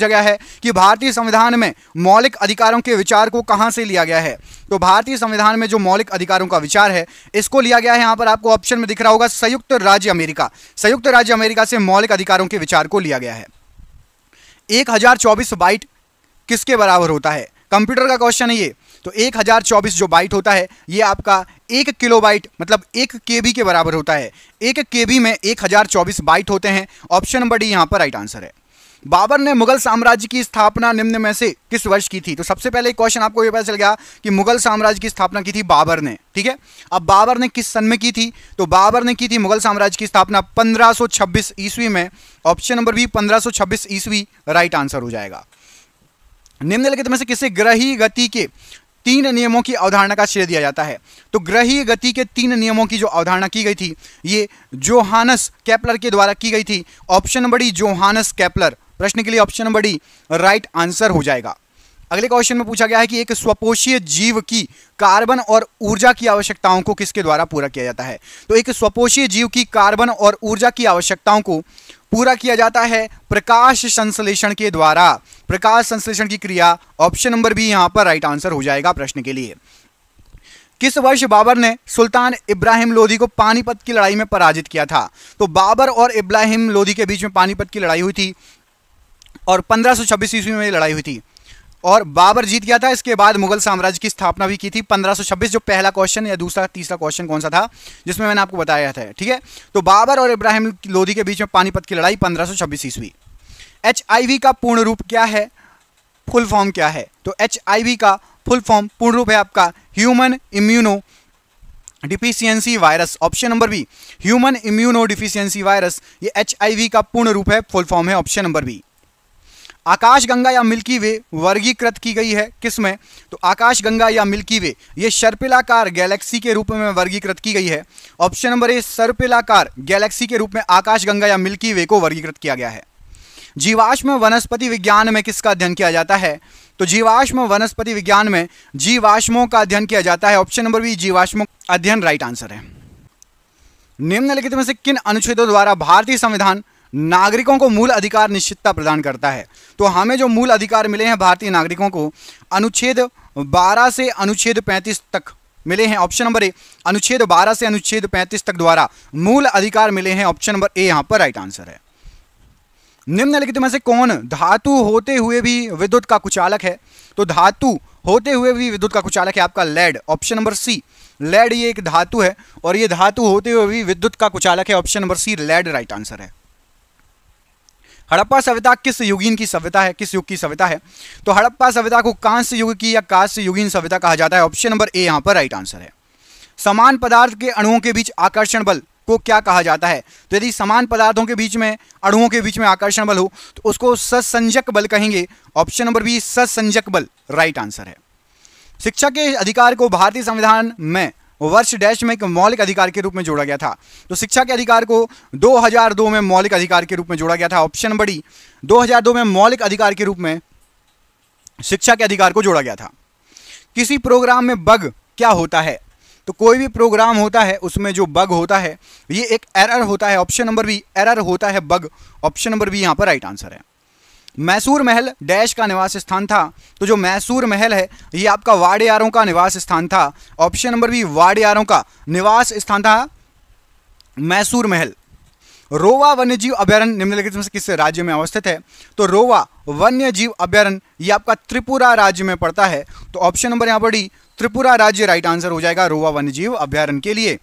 जगह है कि भारतीय संविधान में मौलिक अधिकारों के विचार को कहां से लिया गया है तो भारतीय संविधान में जो मौलिक अधिकारों का विचार है इसको लिया गया है यहां पर आपको ऑप्शन में दिख रहा होगा संयुक्त राज्य अमेरिका संयुक्त राज्य अमेरिका से मौलिक अधिकारों के विचार को लिया गया है एक हजार चौबीस बाइट किसके बराबर होता है कंप्यूटर का क्वेश्चन है ये तो एक हजार चौबीस जो बाइट होता है ये आपका एक किलो बाइट मतलब एक केबी के बराबर होता है एक केबी में एक हजार चौबीस बाइट होते हैं ऑप्शन नंबर डी यहां पर राइट आंसर है बाबर ने मुगल साम्राज्य की स्थापना निम्न में से किस वर्ष की थी तो सबसे पहले क्वेश्चन आपको यह पता चल गया कि मुगल साम्राज्य की स्थापना की थी बाबर ने ठीक है अब बाबर ने किस सन में की थी तो बाबर ने की थी मुगल साम्राज्य की स्थापना 1526 ईस्वी में ऑप्शन नंबर बी 1526 ईस्वी राइट आंसर हो जाएगा निम्नलिखित में से किसे ग्रही गति के तीन नियमों की अवधारणा का श्रेय दिया जाता है तो ग्रही गति के तीन नियमों की जो अवधारणा की गई थी ये जोहानस कैपलर के द्वारा की गई थी option number D Johannes Kepler प्रश्न के लिए option number D right answer हो जाएगा अगले क्वेश्चन में पूछा गया है कि एक स्वपोषीय जीव की कार्बन और ऊर्जा की आवश्यकताओं को किसके द्वारा पूरा किया जाता है तो एक स्वपोषीय जीव की कार्बन और ऊर्जा की आवश्यकताओं को पूरा किया जाता है प्रकाश संश्लेषण के द्वारा प्रकाश संश्लेषण की क्रिया ऑप्शन नंबर भी यहां पर राइट आंसर हो जाएगा प्रश्न के लिए किस वर्ष बाबर ने सुल्तान इब्राहिम लोधी को पानीपत की लड़ाई में पराजित किया था तो बाबर और इब्राहिम लोधी के बीच में पानीपत की लड़ाई हुई थी और 1526 ईस्वी में लड़ाई हुई थी और बाबर जीत गया था इसके बाद मुगल साम्राज्य की स्थापना भी की थी 1526 जो पहला क्वेश्चन या दूसरा तीसरा क्वेश्चन कौन सा था जिसमें मैंने आपको बताया था ठीक है तो बाबर और इब्राहिम लोधी के बीच में पानीपत की लड़ाई 1526 सौ ईस्वी एच का पूर्ण रूप क्या है फुल फॉर्म क्या है तो एच का फुल फॉर्म पूर्ण रूप है आपका human immuno deficiency virus option number B human immuno deficiency virus ये एच का पूर्ण रूप है फुल फॉर्म है ऑप्शन नंबर बी आकाशगंगा या मिल्की वे वर्गीकृत की गई है किसमें तो आकाशगंगा या मिल्की वे ये सर्पिलाकार गैलेक्सी के रूप में वर्गीकृत की गई है ऑप्शन नंबर ए सर्पिलाकार गैलेक्सी के रूप में आकाशगंगा या मिल्की वे को वर्गीकृत किया गया है जीवाश्म वनस्पति विज्ञान में किसका अध्ययन किया जाता है तो जीवाश्म वनस्पति विज्ञान में जीवाश्मों का अध्ययन किया जाता है ऑप्शन नंबर बी जीवाश्मों अध्ययन राइट आंसर है निम्नलिखित में से किन अनुच्छेदों द्वारा भारतीय संविधान नागरिकों को मूल अधिकार निश्चितता प्रदान करता है तो हमें जो मूल अधिकार मिले हैं भारतीय नागरिकों को अनुच्छेद 12 से अनुच्छेद 35 तक मिले हैं ऑप्शन नंबर ए अनुच्छेद 12 से अनुच्छेद 35 तक द्वारा मूल अधिकार मिले हैं ऑप्शन नंबर ए यहां पर राइट आंसर है निम्नलिखित में से कौन धातु होते हुए भी विद्युत का कुचालक है तो धातु होते हुए भी विद्युत का कुचालक है आपका lead option number C lead ये एक धातु है और ये धातु होते हुए भी विद्युत का कुचालक है option number C lead right answer है हड़प्पा सभ्यता किस युगीन की सभ्यता है किस युग की सभ्यता है तो हड़प्पा सभ्यता को कांस्य युग की या कांस्य युगीन सभ्यता कहा जाता है ऑप्शन नंबर ए यहाँ पर राइट आंसर है समान पदार्थ के अणुओं के बीच आकर्षण बल को क्या कहा जाता है तो यदि समान पदार्थों के बीच में अणुओं के बीच में आकर्षण बल हो तो उसको ससंजक बल कहेंगे ऑप्शन नंबर बी ससंजक बल राइट आंसर है शिक्षा के अधिकार को भारतीय संविधान में वर्ष डैश में एक मौलिक अधिकार के रूप में जोड़ा गया था तो शिक्षा के अधिकार को 2002 में मौलिक अधिकार के रूप में जोड़ा गया था ऑप्शन बड़ी 2002 में मौलिक अधिकार के रूप में शिक्षा के अधिकार को जोड़ा गया था किसी प्रोग्राम में बग क्या होता है तो कोई भी प्रोग्राम होता है उसमें जो बग होता है ये एक एरर होता है ऑप्शन नंबर बी एरर होता है बग ऑप्शन नंबर बी यहाँ पर राइट आंसर है मैसूर महल डैश का निवास स्थान था तो जो मैसूर महल है ये आपका वाडियारों का निवास स्थान था ऑप्शन नंबर बी वाडियारों का निवास स्थान था मैसूर महल रोवा वन्यजीव अभ्यारण्य निम्नलिखित में से किस राज्य में अवस्थित है तो रोवा वन्यजीव अभ्यारण ये आपका त्रिपुरा राज्य में पड़ता है तो ऑप्शन नंबर यहां पर डी त्रिपुरा राज्य राइट आंसर हो जाएगा रोवा वन्यजीव अभ्यारण के लिए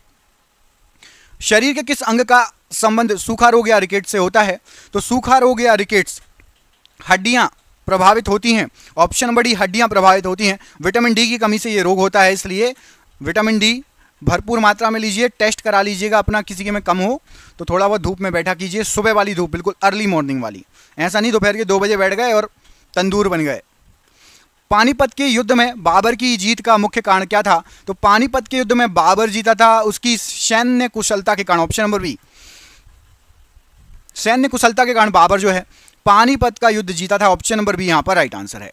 शरीर के किस अंग का संबंध सूखा रोग या रिकेट से होता है तो सूखा रोग या रिकेट्स हड्डियां प्रभावित होती हैं ऑप्शन नंबर डी हड्डियां प्रभावित होती हैं विटामिन डी की कमी से ये रोग होता है इसलिए विटामिन डी भरपूर मात्रा में लीजिए टेस्ट करा लीजिएगा अपना किसी के में कम हो तो थोड़ा बहुत धूप में बैठा कीजिए सुबह वाली धूप बिल्कुल अर्ली मॉर्निंग वाली ऐसा नहीं दोपहर के दो बजे बैठ गए और तंदूर बन गए पानीपत के युद्ध में बाबर की जीत का मुख्य कारण क्या था तो पानीपत के युद्ध में बाबर जीता था उसकी सैन्य कुशलता के कारण ऑप्शन नंबर बी सैन्य कुशलता के कारण बाबर जो है पानीपत का युद्ध जीता था ऑप्शन नंबर बी यहाँ पर राइट आंसर है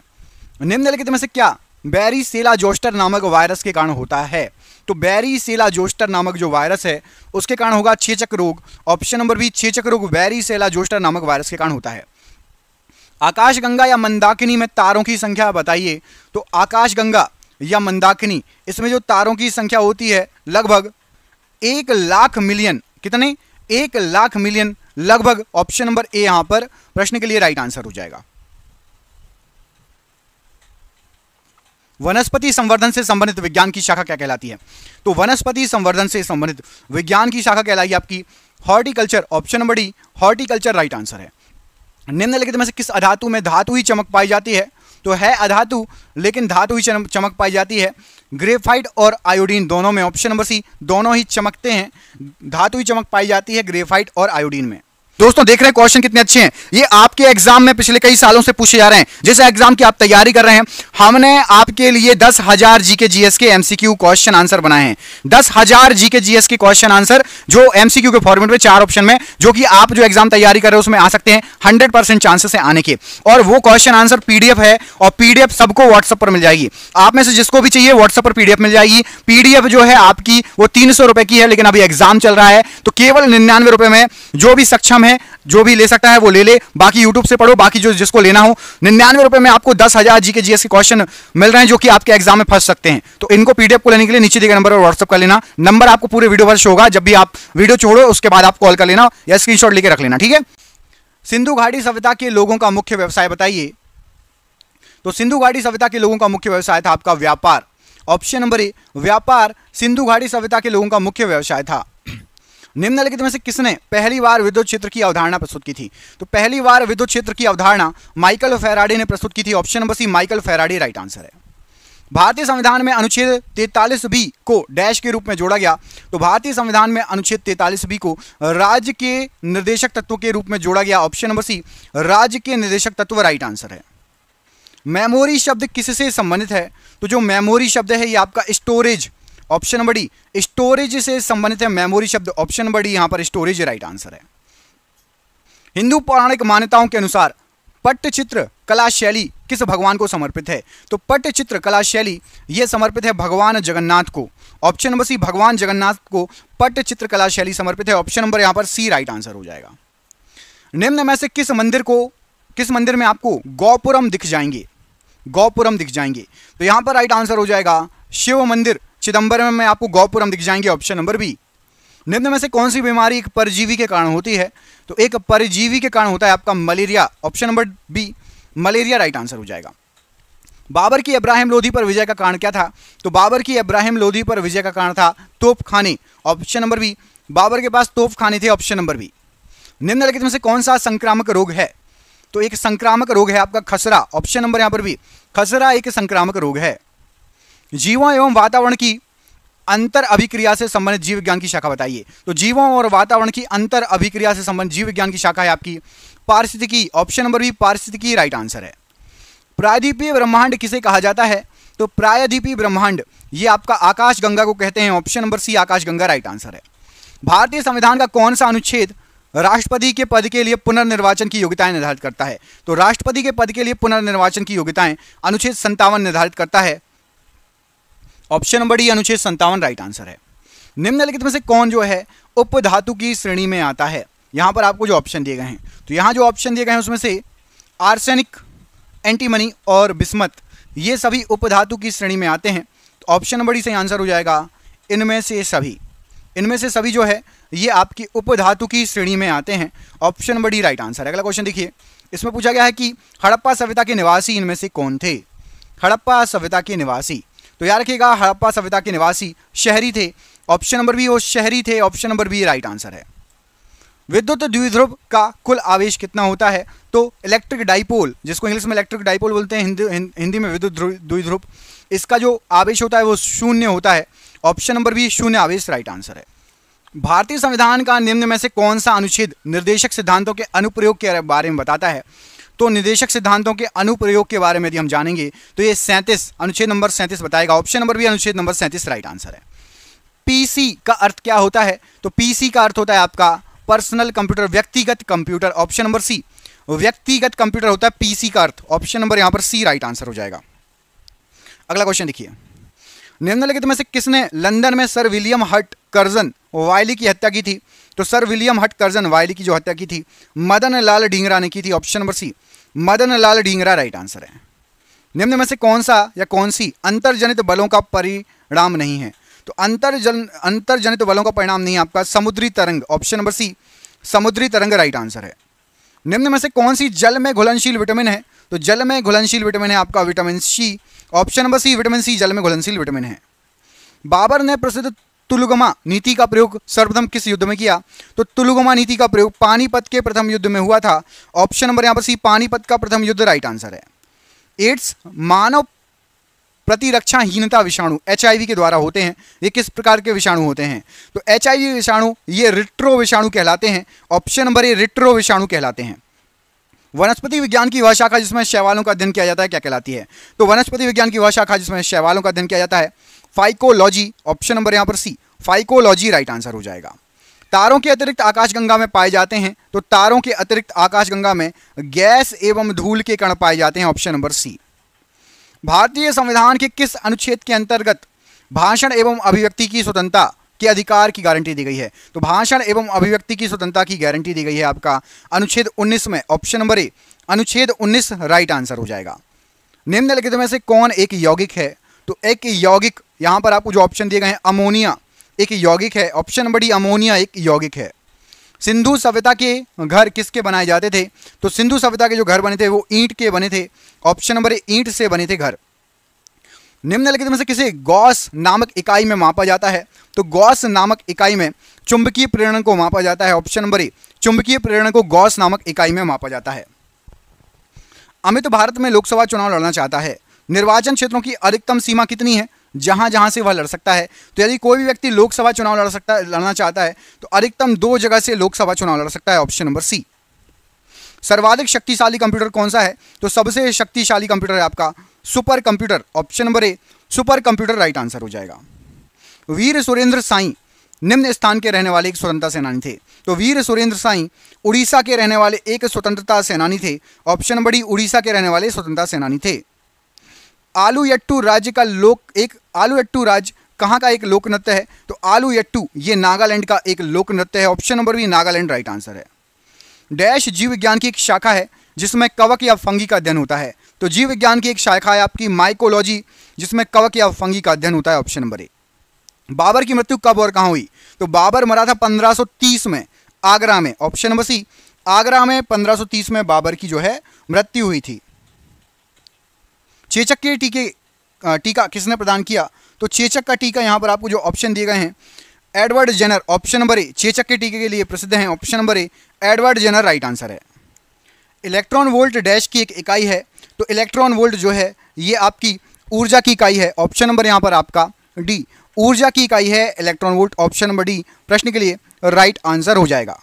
निम्नलिखित में से क्या बैरी सेला जोस्टर नामक वायरस के कारण होता है तो बैरी सेला जोस्टर नामक जो वायरस है उसके कारण होगा छेचक रोग ऑप्शन नंबर बी छेचक रोग बैरी सेला जोस्टर नामक वायरस के कारण होता है आकाशगंगा या मंदाकिनी में तारों की संख्या बताइए तो आकाशगंगा या मंदाकिनी इसमें जो तारों की संख्या होती है लगभग एक लाख मिलियन कितने एक लाख मिलियन लगभग ऑप्शन नंबर ए यहां पर प्रश्न के लिए राइट आंसर हो जाएगा वनस्पति संवर्धन से संबंधित विज्ञान की शाखा क्या कहलाती है तो वनस्पति संवर्धन से संबंधित विज्ञान की शाखा कहलाई आपकी horticulture option number D horticulture right answer है निम्नलिखित में से किस अधातु में धातु ही चमक पाई जाती है तो है अधातु लेकिन धातु ही चमक पाई जाती है ग्रेफाइट और आयोडीन दोनों में ऑप्शन नंबर सी दोनों ही चमकते हैं धातु ही चमक पाई जाती है ग्रेफाइट और आयोडीन में दोस्तों देख रहे हैं क्वेश्चन कितने अच्छे हैं ये आपके एग्जाम में पिछले कई सालों से पूछे जा रहे हैं जिस एग्जाम की आप तैयारी कर रहे हैं हमने आपके लिए दस हजार जीके जीएस के एमसीक्यू क्वेश्चन आंसर बनाए हैं दस हजार जीके जीएस के क्वेश्चन आंसर जो एमसीक्यू के फॉर्मेट में चार ऑप्शन में जो कि आप जो एग्जाम तैयारी कर रहे हो उसमें आ सकते हैं हंड्रेड परसेंट चांसेस है आने के और वो क्वेश्चन आंसर पीडीएफ है और पीडीएफ सबको व्हाट्सएप पर मिल जाएगी आप में से जिसको भी चाहिए व्हाट्सएप पर पीडीएफ मिल जाएगी पीडीएफ जो है आपकी वो तीन सौ रुपए की है लेकिन अभी एग्जाम चल रहा है तो केवल निन्यानवे रुपए में जो भी सक्षम है है जो भी ले सकता है वो ले ले बाकी यूट्यूब से पढ़ो बाकी जो जिसको लेना हो निन्यानवे रुपए में आपको दस हज़ार जी के जीएस के क्वेश्चन मिल रहे हैं जो कि आपके एग्जाम में फंस सकते हैं तो इनको पीडीएफ को लेने के लिए नीचे दिए नंबर पर व्हाट्सअप कर लेना नंबर आपको पूरे वीडियो पर शो होगा जब भी आप वीडियो छोड़ो उसके बाद आप कॉल कर लेना या स्क्रीनशॉट लेके रख लेना ठीक है सिंधु घाटी सभ्यता के लोगों का मुख्य व्यवसाय बताइए तो सिंधु घाटी सभ्यता के लोगों का मुख्य व्यवसाय था आपका व्यापार ऑप्शन नंबर ए व्यापार सिंधु घाटी सभ्यता के लोगों का मुख्य व्यवसाय था निम्नलिखित में से किसने पहली बार विद्युत क्षेत्र की अवधारणा प्रस्तुत की थी तो पहली बार विद्युत क्षेत्र की अवधारणा माइकल फेराडे ने प्रस्तुत की थी option number C Michael Faraday right answer है भारतीय संविधान में अनुच्छेद तैतालीस बी को डैश के रूप में जोड़ा गया तो भारतीय संविधान में अनुच्छेद तैतालीस बी को राज्य के निर्देशक तत्व के रूप में जोड़ा गया ऑप्शन नंबर सी राज्य के निर्देशक तत्व राइट आंसर है मेमोरी शब्द किससे संबंधित है तो जो मेमोरी शब्द है ये आपका storage option number D storage से संबंधित है मेमोरी शब्द ऑप्शन नंबर डी यहां पर स्टोरेज राइट आंसर है हिंदू पौराणिक मान्यताओं के अनुसार पट्टचित्र कला शैली किस भगवान को समर्पित है तो पट्टचित्र कला शैली यह समर्पित है भगवान जगन्नाथ को ऑप्शन नंबर सी भगवान जगन्नाथ को पट्टचित्र कला शैली समर्पित है ऑप्शन नंबर यहां पर सी राइट आंसर हो जाएगा निम्न में से किस मंदिर को किस मंदिर में आपको गौपुरम दिख जाएंगे गौपुरम दिख जाएंगे तो यहां पर राइट आंसर हो जाएगा शिव मंदिर चिदम्बरम में आपको गौपुरम दिख जाएंगे ऑप्शन नंबर बी निम्न में से कौन सी बीमारी एक परजीवी के कारण होती है तो एक परजीवी के कारण होता है आपका malaria option number B malaria right answer हो जाएगा बाबर की इब्राहिम लोधी पर विजय का कारण क्या था तो बाबर की इब्राहिम लोधी पर विजय का कारण था तोपखाने ऑप्शन नंबर बी बाबर के पास तोपखाने थे ऑप्शन नंबर बी निम्नलिखित में से कौन सा संक्रामक रोग है तो एक संक्रामक रोग है आपका खसरा ऑप्शन नंबर यहाँ पर भी खसरा एक संक्रामक रोग है जीवों एवं वातावरण की अंतर अभिक्रिया से संबंधित जीव विज्ञान की शाखा बताइए तो जीवों और वातावरण की अंतर अभिक्रिया से संबंधित जीव विज्ञान की शाखा है आपकी पारिस्थितिकी ऑप्शन नंबर भी पारिस्थितिकी राइट आंसर है प्रायद्वीपीय ब्रह्मांड किसे कहा जाता है तो प्रायद्वीपीय ब्रह्मांड ये आपका आकाश गंगा को कहते हैं ऑप्शन नंबर सी आकाश गंगा राइट आंसर है भारतीय संविधान का कौन सा अनुच्छेद राष्ट्रपति के पद के लिए पुनर्निर्वाचन की योग्यताएं निर्धारित करता है तो राष्ट्रपति के पद के लिए पुनर्निर्वाचन की योग्यताएं अनुच्छेद संतावन निर्धारित करता है ऑप्शन नंबर डी अनुच्छेद संतावन राइट आंसर है निम्नलिखित में से कौन जो है उपधातु की श्रेणी में आता है यहां पर आपको जो ऑप्शन दिए गए हैं तो यहां जो ऑप्शन दिए गए हैं उसमें से आर्सेनिक एंटीमनी और बिस्मत ये सभी उपधातु की श्रेणी में आते हैं तो ऑप्शन नंबर डी से आंसर हो जाएगा इनमें से सभी इनमें से सभी जो है ये आपकी उपधातु की श्रेणी में आते हैं option number D right answer है अगला क्वेश्चन देखिए इसमें पूछा गया है कि हड़प्पा सभ्यता के निवासी इनमें से कौन थे हड़प्पा सभ्यता के निवासी तो याद रखिएगा हड़प्पा सभ्यता के निवासी शहरी थे ऑप्शन नंबर बी वो शहरी थे option number B right answer है विद्युत द्विध्रुव का कुल आवेश कितना होता है तो इलेक्ट्रिक डाइपोल जिसको इंग्लिश में इलेक्ट्रिक डाइपोल बोलते हैं हिंदी हिंदी में विद्युत द्विध्रुव इसका जो आवेश होता है वो शून्य होता है ऑप्शन नंबर बी शून्य आवेश राइट आंसर है भारतीय संविधान का निम्न में से कौन सा अनुच्छेद निर्देशक सिद्धांतों के अनुप्रयोग के बारे में बताता है तो निदेशक सिद्धांतों के अनुप्रयोग के बारे में यदि हम जानेंगे तो ये सैंतीस अनुच्छेद नंबर सैंतीस बताएगा ऑप्शन नंबर भी अनुच्छेद नंबर सैंतीस राइट आंसर है पीसी का अर्थ क्या होता है तो पीसी का अर्थ होता है आपका पर्सनल कंप्यूटर व्यक्तिगत कंप्यूटर ऑप्शन नंबर सी व्यक्तिगत कंप्यूटर होता है पीसी का अर्थ ऑप्शन नंबर यहां पर सी राइट आंसर हो जाएगा अगला क्वेश्चन देखिए निम्नलिखित में से किसने लंदन में sir William Hutt Curzon Wyllie की हत्या की थी तो sir William Hutt Curzon Wyllie की जो हत्या की थी मदन लाल ढींगरा ने की थी option number C Madan Lal Dhingra right answer है निम्न में से कौन सा या कौन सी अंतर्जनित बलों का परिणाम नहीं है तो अंतर्जन अंतर्जनित बलों का परिणाम नहीं है आपका समुद्री तरंग ऑप्शन नंबर सी समुद्री तरंग राइट आंसर है निम्न में से कौन सी जल में घुलनशील विटामिन है तो जल में घुलनशील विटामिन है आपका vitamin C option number C vitamin C जल में घुलनशील विटामिन है बाबर ने प्रसिद्ध तुलुगमा नीति का प्रयोग सर्वप्रथम किस युद्ध में किया तो तुलुगमा नीति का प्रयोग पानीपत के प्रथम युद्ध में हुआ था ऑप्शन नंबर यहां पर सी पानीपत का प्रथम युद्ध राइट आंसर है एड्स मानव प्रतिरक्षाहीनता विषाणु एच के द्वारा होते हैं ये किस प्रकार के विषाणु होते हैं तो एच विषाणु ये रिट्रो विषाणु कहलाते हैं ऑप्शन नंबर ये रिट्रो विषाणु कहलाते हैं वनस्पति विज्ञान की वह शाखा जिसमें शैवालों का अध्ययन किया जाता है क्या कहलाती है तो वनस्पति विज्ञान की वह शाखा जिसमें शैवालों का अध्ययन किया जाता है फाइकोलॉजी ऑप्शन नंबर यहां पर सी फाइकोलॉजी राइट आंसर हो जाएगा तारों के अतिरिक्त आकाशगंगा में पाए जाते हैं तो तारों के अतिरिक्त आकाशगंगा में गैस एवं धूल के कण पाए जाते हैं ऑप्शन नंबर सी भारतीय संविधान के किस अनुच्छेद के अंतर्गत भाषण एवं अभिव्यक्ति की स्वतंत्रता के अधिकार की गारंटी दी गई है तो भाषण एवं अभिव्यक्ति की स्वतंत्रता की गारंटी दी गई है आपका अनुच्छेद उन्नीस में ऑप्शन नंबर ए अनुच्छेद उन्नीस राइट आंसर हो जाएगा निम्नलिखित में से कौन एक यौगिक है तो एक यौगिक यहाँ पर आपको जो ऑप्शन दिए गए हैं अमोनिया एक यौगिक है ऑप्शन नंबर डी अमोनिया एक यौगिक है सिंधु सभ्यता के घर किसके बनाए जाते थे तो सिंधु सभ्यता के जो घर बने थे वो ईंट के बने थे ऑप्शन नंबर ईंट से बने थे घर निम्नलिखित में से किसे गौस नामक इकाई में मापा जाता है तो गौस नामक इकाई में चुंबकीय प्रेरण को मापा जाता है ऑप्शन नंबर ए चुंबकीय प्रेरण को गौस नामक इकाई में मापा जाता है अमित भारत में लोकसभा चुनाव लड़ना चाहता है निर्वाचन क्षेत्रों की अधिकतम सीमा कितनी है जहां जहां से वह लड़ सकता है तो यदि कोई भी व्यक्ति लोकसभा चुनाव लड़ सकता लड़ना चाहता है तो अधिकतम दो जगह से लोकसभा चुनाव लड़ सकता है ऑप्शन नंबर सी सर्वाधिक शक्तिशाली कंप्यूटर कौन सा है तो सबसे शक्तिशाली कंप्यूटर है आपका super computer option number A super computer right answer हो जाएगा वीर सुरेंद्र साई निम्न स्थान के रहने वाले एक स्वतंत्रता सेनानी थे तो वीर सुरेंद्र साई उड़ीसा के रहने वाले एक स्वतंत्रता सेनानी थे ऑप्शन नंबर डी उड़ीसा के रहने वाले स्वतंत्रता सेनानी थे आलू यट्टू राज्य का लोक एक आलू यट्टू राज्य कहाँ का एक लोक नृत्य है तो आलू यट्टू ये नागालैंड का एक लोक नृत्य है option number B Nagaland right answer है डैश जीव विज्ञान की एक शाखा है जिसमें कवक या फंगी का अध्ययन होता है तो जीव विज्ञान की एक शाखा है आपकी माइकोलॉजी जिसमें कवक या फंगी का अध्ययन होता है ऑप्शन नंबर ए बाबर की मृत्यु कब और कहाँ हुई तो बाबर मरा था 1530 में आगरा में ऑप्शन नंबर सी आगरा में 1530 में बाबर की जो है मृत्यु हुई थी चेचक के टीके टीका किसने प्रदान किया तो चेचक का टीका यहाँ पर आपको जो ऑप्शन दिए गए हैं एडवर्ड जेनर ऑप्शन नंबर ए चेचक के टीके के लिए प्रसिद्ध हैं ऑप्शन नंबर ए एडवर्ड जेनर राइट आंसर है इलेक्ट्रॉन वोल्ट डैश की एक इकाई है तो इलेक्ट्रॉन वोल्ट जो है ये आपकी ऊर्जा की इकाई है ऑप्शन नंबर यहाँ पर आपका डी ऊर्जा की इकाई है electron volt option number D प्रश्न के लिए राइट आंसर हो जाएगा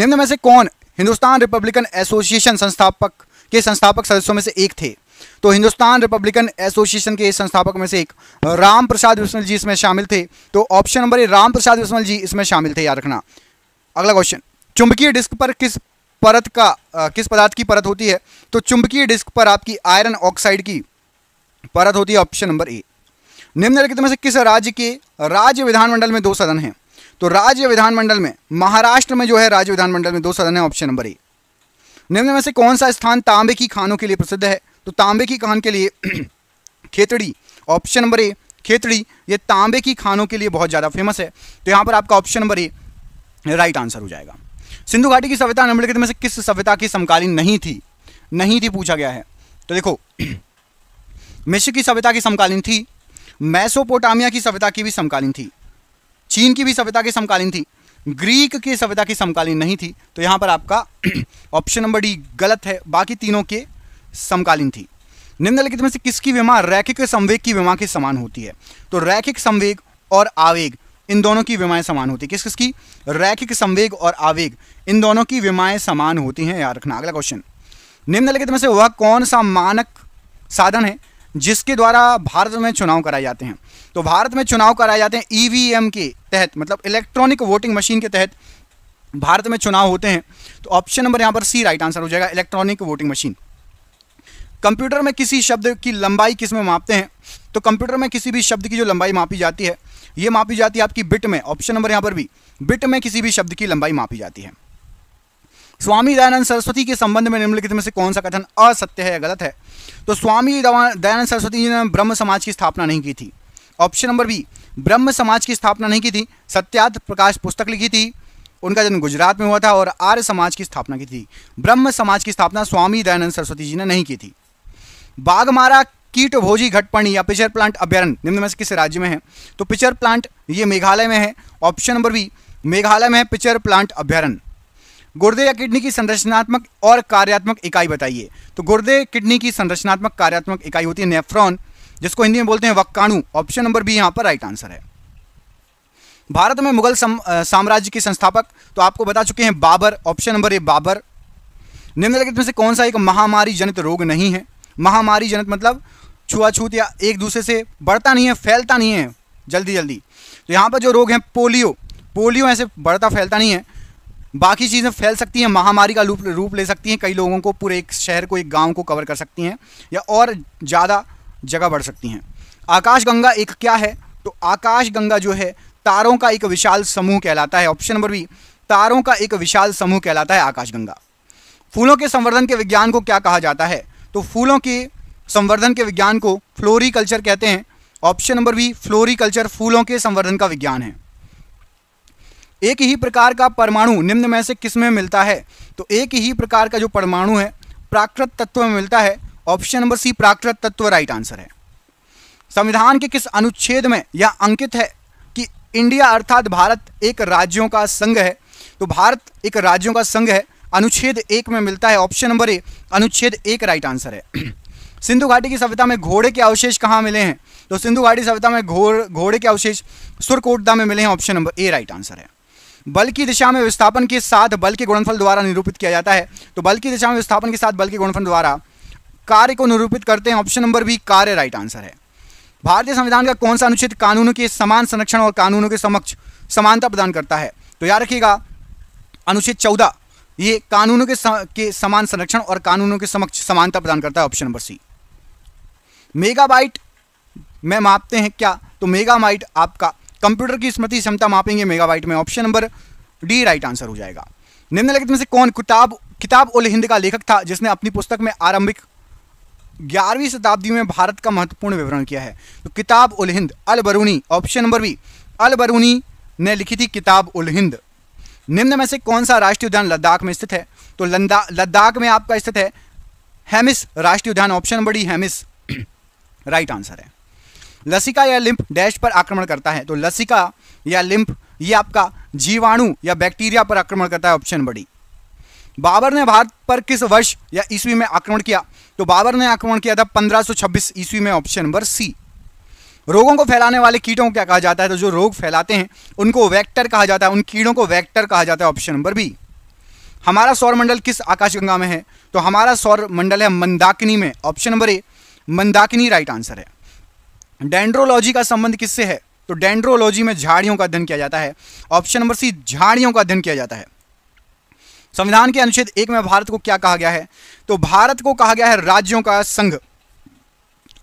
निम्न में से कौन हिंदुस्तान रिपब्लिकन एसोसिएशन संस्थापक के संस्थापक सदस्यों में से एक थे तो हिंदुस्तान रिपब्लिकन एसोसिएशन के संस्थापक में से एक राम प्रसाद बिस्मिल जी इसमें शामिल थे तो option number A Ram Prasad Bismil ji इसमें शामिल थे याद रखना अगला क्वेश्चन चुंबकीय डिस्क पर किस परत का आ, किस पदार्थ की परत होती है तो चुंबकीय डिस्क पर आपकी आयरन ऑक्साइड की परत होती है ऑप्शन नंबर ए निम्नलिखित में से किस राज्य के राज्य विधानमंडल में दो सदन हैं तो राज्य विधानमंडल में महाराष्ट्र में जो है राज्य विधानमंडल में दो सदन है ऑप्शन नंबर ए निम्न में से कौन सा स्थान तांबे की खानों के लिए प्रसिद्ध है तो तांबे की खान के लिए Khetri option number A Khetri ये तांबे की खानों के लिए बहुत ज़्यादा फेमस है तो यहाँ पर आपका option number A right answer हो जाएगा सिंधु घाटी की सभ्यता निम्नलिखित में से किस सभ्यता की समकालीन नहीं थी नहीं थी पूछा गया है तो देखो मिश्र की सभ्यता की समकालीन थी मैसोपोटामिया की सभ्यता की भी समकालीन थी चीन की भी सभ्यता की समकालीन थी ग्रीक की सभ्यता की समकालीन नहीं थी तो यहाँ पर आपका ऑप्शन नंबर डी गलत है बाकी तीनों के समकालीन थी निम्नलिखित में से किसकी विमा रैखिक संवेग की विमा के समान होती है तो रैखिक संवेग और आवेग इन दोनों की विमाएं समान होती है किस किसकी रैखिक संवेग और आवेग इन दोनों की विमाएं समान होती हैं याद रखना अगला क्वेश्चन निम्नलिखित में से वह कौन सा मानक साधन है जिसके द्वारा भारत में चुनाव कराए जाते हैं तो भारत में चुनाव कराए जाते हैं ईवीएम e के तहत मतलब इलेक्ट्रॉनिक वोटिंग मशीन के तहत भारत में चुनाव होते हैं तो ऑप्शन नंबर यहाँ पर सी राइट आंसर हो जाएगा इलेक्ट्रॉनिक वोटिंग मशीन कंप्यूटर में किसी शब्द की लंबाई किस में मापते हैं तो कंप्यूटर में किसी भी शब्द की जो लंबाई मापी जाती है ये मापी जाती है आपकी बिट में ऑप्शन नंबर यहाँ पर भी बिट में किसी भी शब्द की लंबाई मापी जाती है स्वामी दयानंद सरस्वती के संबंध में निम्नलिखित में से कौन सा कथन असत्य है या गलत है तो स्वामी दयानंद सरस्वती जी ने ब्रह्म समाज की स्थापना नहीं की थी ऑप्शन नंबर बी ब्रह्म समाज की स्थापना नहीं की थी सत्यार्थ प्रकाश पुस्तक लिखी थी उनका जन्म गुजरात में हुआ था और आर्य समाज की स्थापना की थी ब्रह्म समाज की स्थापना स्वामी दयानंद सरस्वती जी ने नहीं की थी बाघमारा कीट भोजी घटपणी या पिचर प्लांट अभ्यारण निम्न में से किस राज्य में है तो पिचर प्लांट ये मेघालय में है ऑप्शन नंबर बी मेघालय में है पिचर प्लांट अभ्यारण गुर्दे या किडनी की संरचनात्मक और कार्यात्मक इकाई बताइए तो गुर्दे किडनी की संरचनात्मक कार्यात्मक इकाई होती है नेफ्रॉन जिसको हिंदी में बोलते हैं वक्काणु ऑप्शन नंबर बी यहाँ पर राइट आंसर है भारत में मुगल साम्राज्य के संस्थापक तो आपको बता चुके हैं Babur option number A Babur निम्नलिखित में से कौन सा एक महामारी जनित रोग नहीं है महामारी जनक मतलब छुआछूत या एक दूसरे से बढ़ता नहीं है फैलता नहीं है जल्दी जल्दी तो यहाँ पर जो रोग हैं पोलियो पोलियो ऐसे बढ़ता फैलता नहीं है बाकी चीज़ें फैल सकती हैं महामारी का रूप रूप ले सकती हैं कई लोगों को पूरे एक शहर को एक गांव को कवर कर सकती हैं या और ज़्यादा जगह बढ़ सकती हैं आकाशगंगा एक क्या है तो आकाशगंगा जो है तारों का एक विशाल समूह कहलाता है ऑप्शन नंबर बी तारों का एक विशाल समूह कहलाता है आकाशगंगा फूलों के संवर्धन के विज्ञान को क्या कहा जाता है तो फूलों के संवर्धन के विज्ञान को फ्लोरी कल्चर कहते हैं option number B floriculture फूलों के संवर्धन का विज्ञान है एक ही प्रकार का परमाणु निम्न में से किस में मिलता है तो एक ही प्रकार का जो परमाणु है प्राकृत तत्व में मिलता है ऑप्शन नंबर सी प्राकृत तत्व राइट आंसर है संविधान के किस अनुच्छेद में यह अंकित है कि इंडिया अर्थात भारत एक राज्यों का संघ है तो भारत एक राज्यों का संघ है अनुच्छेद एक में मिलता है ऑप्शन नंबर ए अनुच्छेद एक राइट आंसर है सिंधु घाटी की सभ्यता में घोड़े के अवशेष कहाँ मिले हैं तो सिंधु घाटी सभ्यता में घोड़ घोड़े के अवशेष सुरकोटदा में मिले हैं option number A right answer है बल की दिशा में विस्थापन के साथ बल के गुणनफल द्वारा निरूपित किया जाता है तो बल की दिशा में विस्थापन के साथ बल के गुणफल द्वारा कार्य को निरूपित करते हैं ऑप्शन नंबर बी कार्य राइट आंसर है भारतीय संविधान का कौन सा अनुच्छेद कानूनों के समान संरक्षण और कानूनों के समक्ष समानता प्रदान करता है तो याद रखिएगा अनुच्छेद चौदह ये कानूनों के, सम, के समान संरक्षण और कानूनों के समक्ष समानता प्रदान करता है ऑप्शन नंबर सी मेगाबाइट में मापते हैं क्या तो मेगाबाइट आपका कंप्यूटर की स्मृति क्षमता मापेंगे मेगाबाइट में option number D right answer हो जाएगा निम्नलिखित में से कौन किताब किताब उल हिंद का लेखक था जिसने अपनी पुस्तक में आरंभिक ग्यारहवीं शताब्दी में भारत का महत्वपूर्ण विवरण किया है तो Kitab ul Hind Al Biruni option number B Al Biruni ने लिखी थी किताब उल हिंद निम्न में से कौन सा राष्ट्रीय उद्यान लद्दाख में स्थित है तो लद्दाख में आपका स्थित है हेमिस राष्ट्रीय उद्यान option number D Hemis right answer है लसिका या लिंप डैश पर आक्रमण करता है तो लसिका या लिंप ये आपका जीवाणु या बैक्टीरिया पर आक्रमण करता है ऑप्शन नंबर डी बाबर ने भारत पर किस वर्ष या ईस्वी में आक्रमण किया तो बाबर ने आक्रमण किया था 1526 ईस्वी में ऑप्शन नंबर सी रोगों को फैलाने वाले कीटों को क्या कहा जाता है तो जो रोग फैलाते हैं उनको वैक्टर कहा जाता है उन कीड़ों को वैक्टर कहा जाता है ऑप्शन नंबर बी हमारा सौरमंडल किस आकाशगंगा में है तो हमारा सौरमंडल है मंदाकिनी में ऑप्शन नंबर ए मंदाकिनी राइट आंसर है डेंड्रोलॉजी का संबंध किससे है तो डेंड्रोलॉजी में झाड़ियों का अध्ययन किया जाता है ऑप्शन नंबर सी झाड़ियों का अध्ययन किया जाता है संविधान के अनुच्छेद एक में भारत को क्या कहा गया है तो भारत को कहा गया है राज्यों का संघ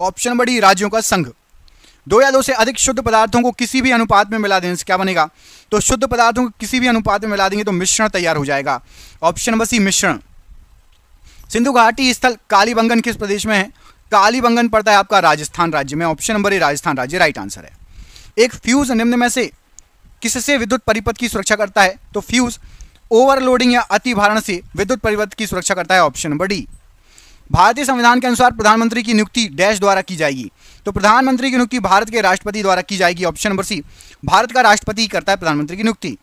ऑप्शन नंबर डी राज्यों का संघ दो या दो से अधिक शुद्ध पदार्थों को किसी भी अनुपात में मिला देने से क्या बनेगा तो शुद्ध पदार्थों को किसी भी अनुपात में मिला देंगे तो मिश्रण तैयार हो जाएगा ऑप्शन नंबर सी मिश्रण सिंधु घाटी स्थल कालीबंगन किस प्रदेश में है कालीबंगन पड़ता है आपका राजस्थान राज्य में ऑप्शन नंबर ए राजस्थान राज्य राइट आंसर है एक फ्यूज निम्न में से किससे विद्युत परिपथ की सुरक्षा करता है तो फ्यूज ओवरलोडिंग या अति भारण से विद्युत परिपथ की सुरक्षा करता है ऑप्शन नंबर डी भारतीय संविधान के अनुसार प्रधानमंत्री की नियुक्ति डैश द्वारा की जाएगी तो प्रधानमंत्री की नियुक्ति भारत के राष्ट्रपति द्वारा की जाएगी ऑप्शन नंबर सी भारत का राष्ट्रपति करता है प्रधानमंत्री की नियुक्ति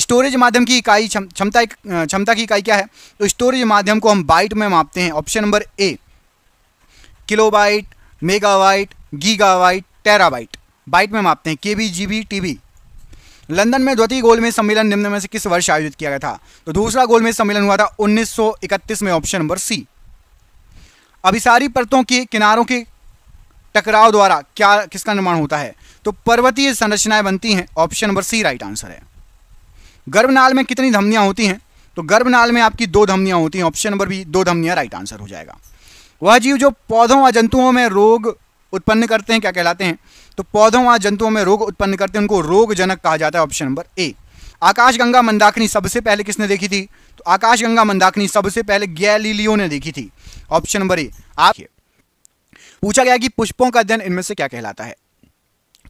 स्टोरेज माध्यम की इकाई क्षमता क्षमता की इकाई क्या है तो स्टोरेज माध्यम को हम बाइट में मापते हैं option number A kilobyte megabyte gigabyte terabyte byte में मापते हैं K B G B T B London में द्वितीय गोलमेज सम्मेलन निम्न में से किस वर्ष आयोजित किया गया था तो दूसरा गोलमेज सम्मेलन हुआ था 1931 में ऑप्शन नंबर सी अभिसारी परतों के किनारों के टकराव द्वारा क्या किसका निर्माण होता है तो पर्वतीय संरचनाएं बनती हैं option number C right answer है गर्भनाल में कितनी धमनियां होती हैं तो गर्भनाल में आपकी दो धमनियां होती हैं ऑप्शन नंबर बी दो धमनियां राइट आंसर हो जाएगा वह जीव जो पौधों व जंतुओं में रोग उत्पन्न करते हैं क्या कहलाते हैं तो पौधों व जंतुओं में रोग उत्पन्न करते हैं उनको रोगजनक कहा जाता है ऑप्शन नंबर ए गंगा मंदाकिनी सबसे पहले किसने देखी थी तो आकाश गंगा मंदाकिनी सबसे पहले गैलीलियो ने देखी थी ऑप्शन नंबर ए आप पूछा गया कि पुष्पों का अध्ययन इनमें से क्या कहलाता है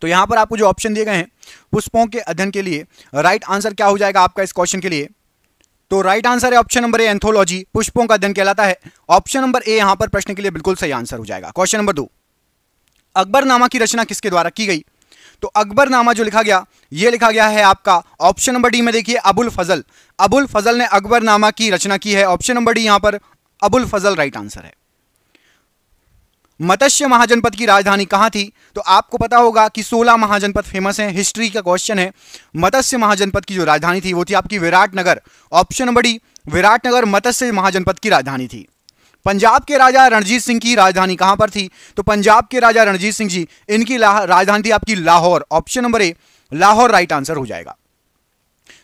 तो यहां पर आपको जो ऑप्शन दिए गए हैं पुष्पों के अध्ययन के लिए राइट आंसर क्या हो जाएगा आपका इस क्वेश्चन के लिए तो राइट आंसर है ऑप्शन नंबर ए एंथोलॉजी पुष्पों का अध्ययन कहलाता है ऑप्शन नंबर ए यहां पर प्रश्न के लिए बिल्कुल सही आंसर हो जाएगा क्वेश्चन नंबर दो अकबरनामा की रचना किसके द्वारा की गई तो अकबरनामा जो लिखा गया ये लिखा गया है आपका ऑप्शन नंबर डी में देखिए अबुल फजल अबुल फजल ने अकबरनामा की रचना की है ऑप्शन नंबर डी यहां पर अबुल फजल राइट आंसर है मत्स्य महाजनपद की राजधानी कहां थी तो आपको पता होगा कि 16 महाजनपद फेमस हैं हिस्ट्री का क्वेश्चन है मत्स्य महाजनपद की जो राजधानी थी वो थी आपकी Viratnagar option number D Viratnagar Matsya महाजनपद की राजधानी थी पंजाब के राजा रणजीत सिंह की राजधानी कहां पर थी तो पंजाब के राजा रणजीत सिंह जी इनकी राजधानी थी आपकी Lahore option number A Lahore right answer हो जाएगा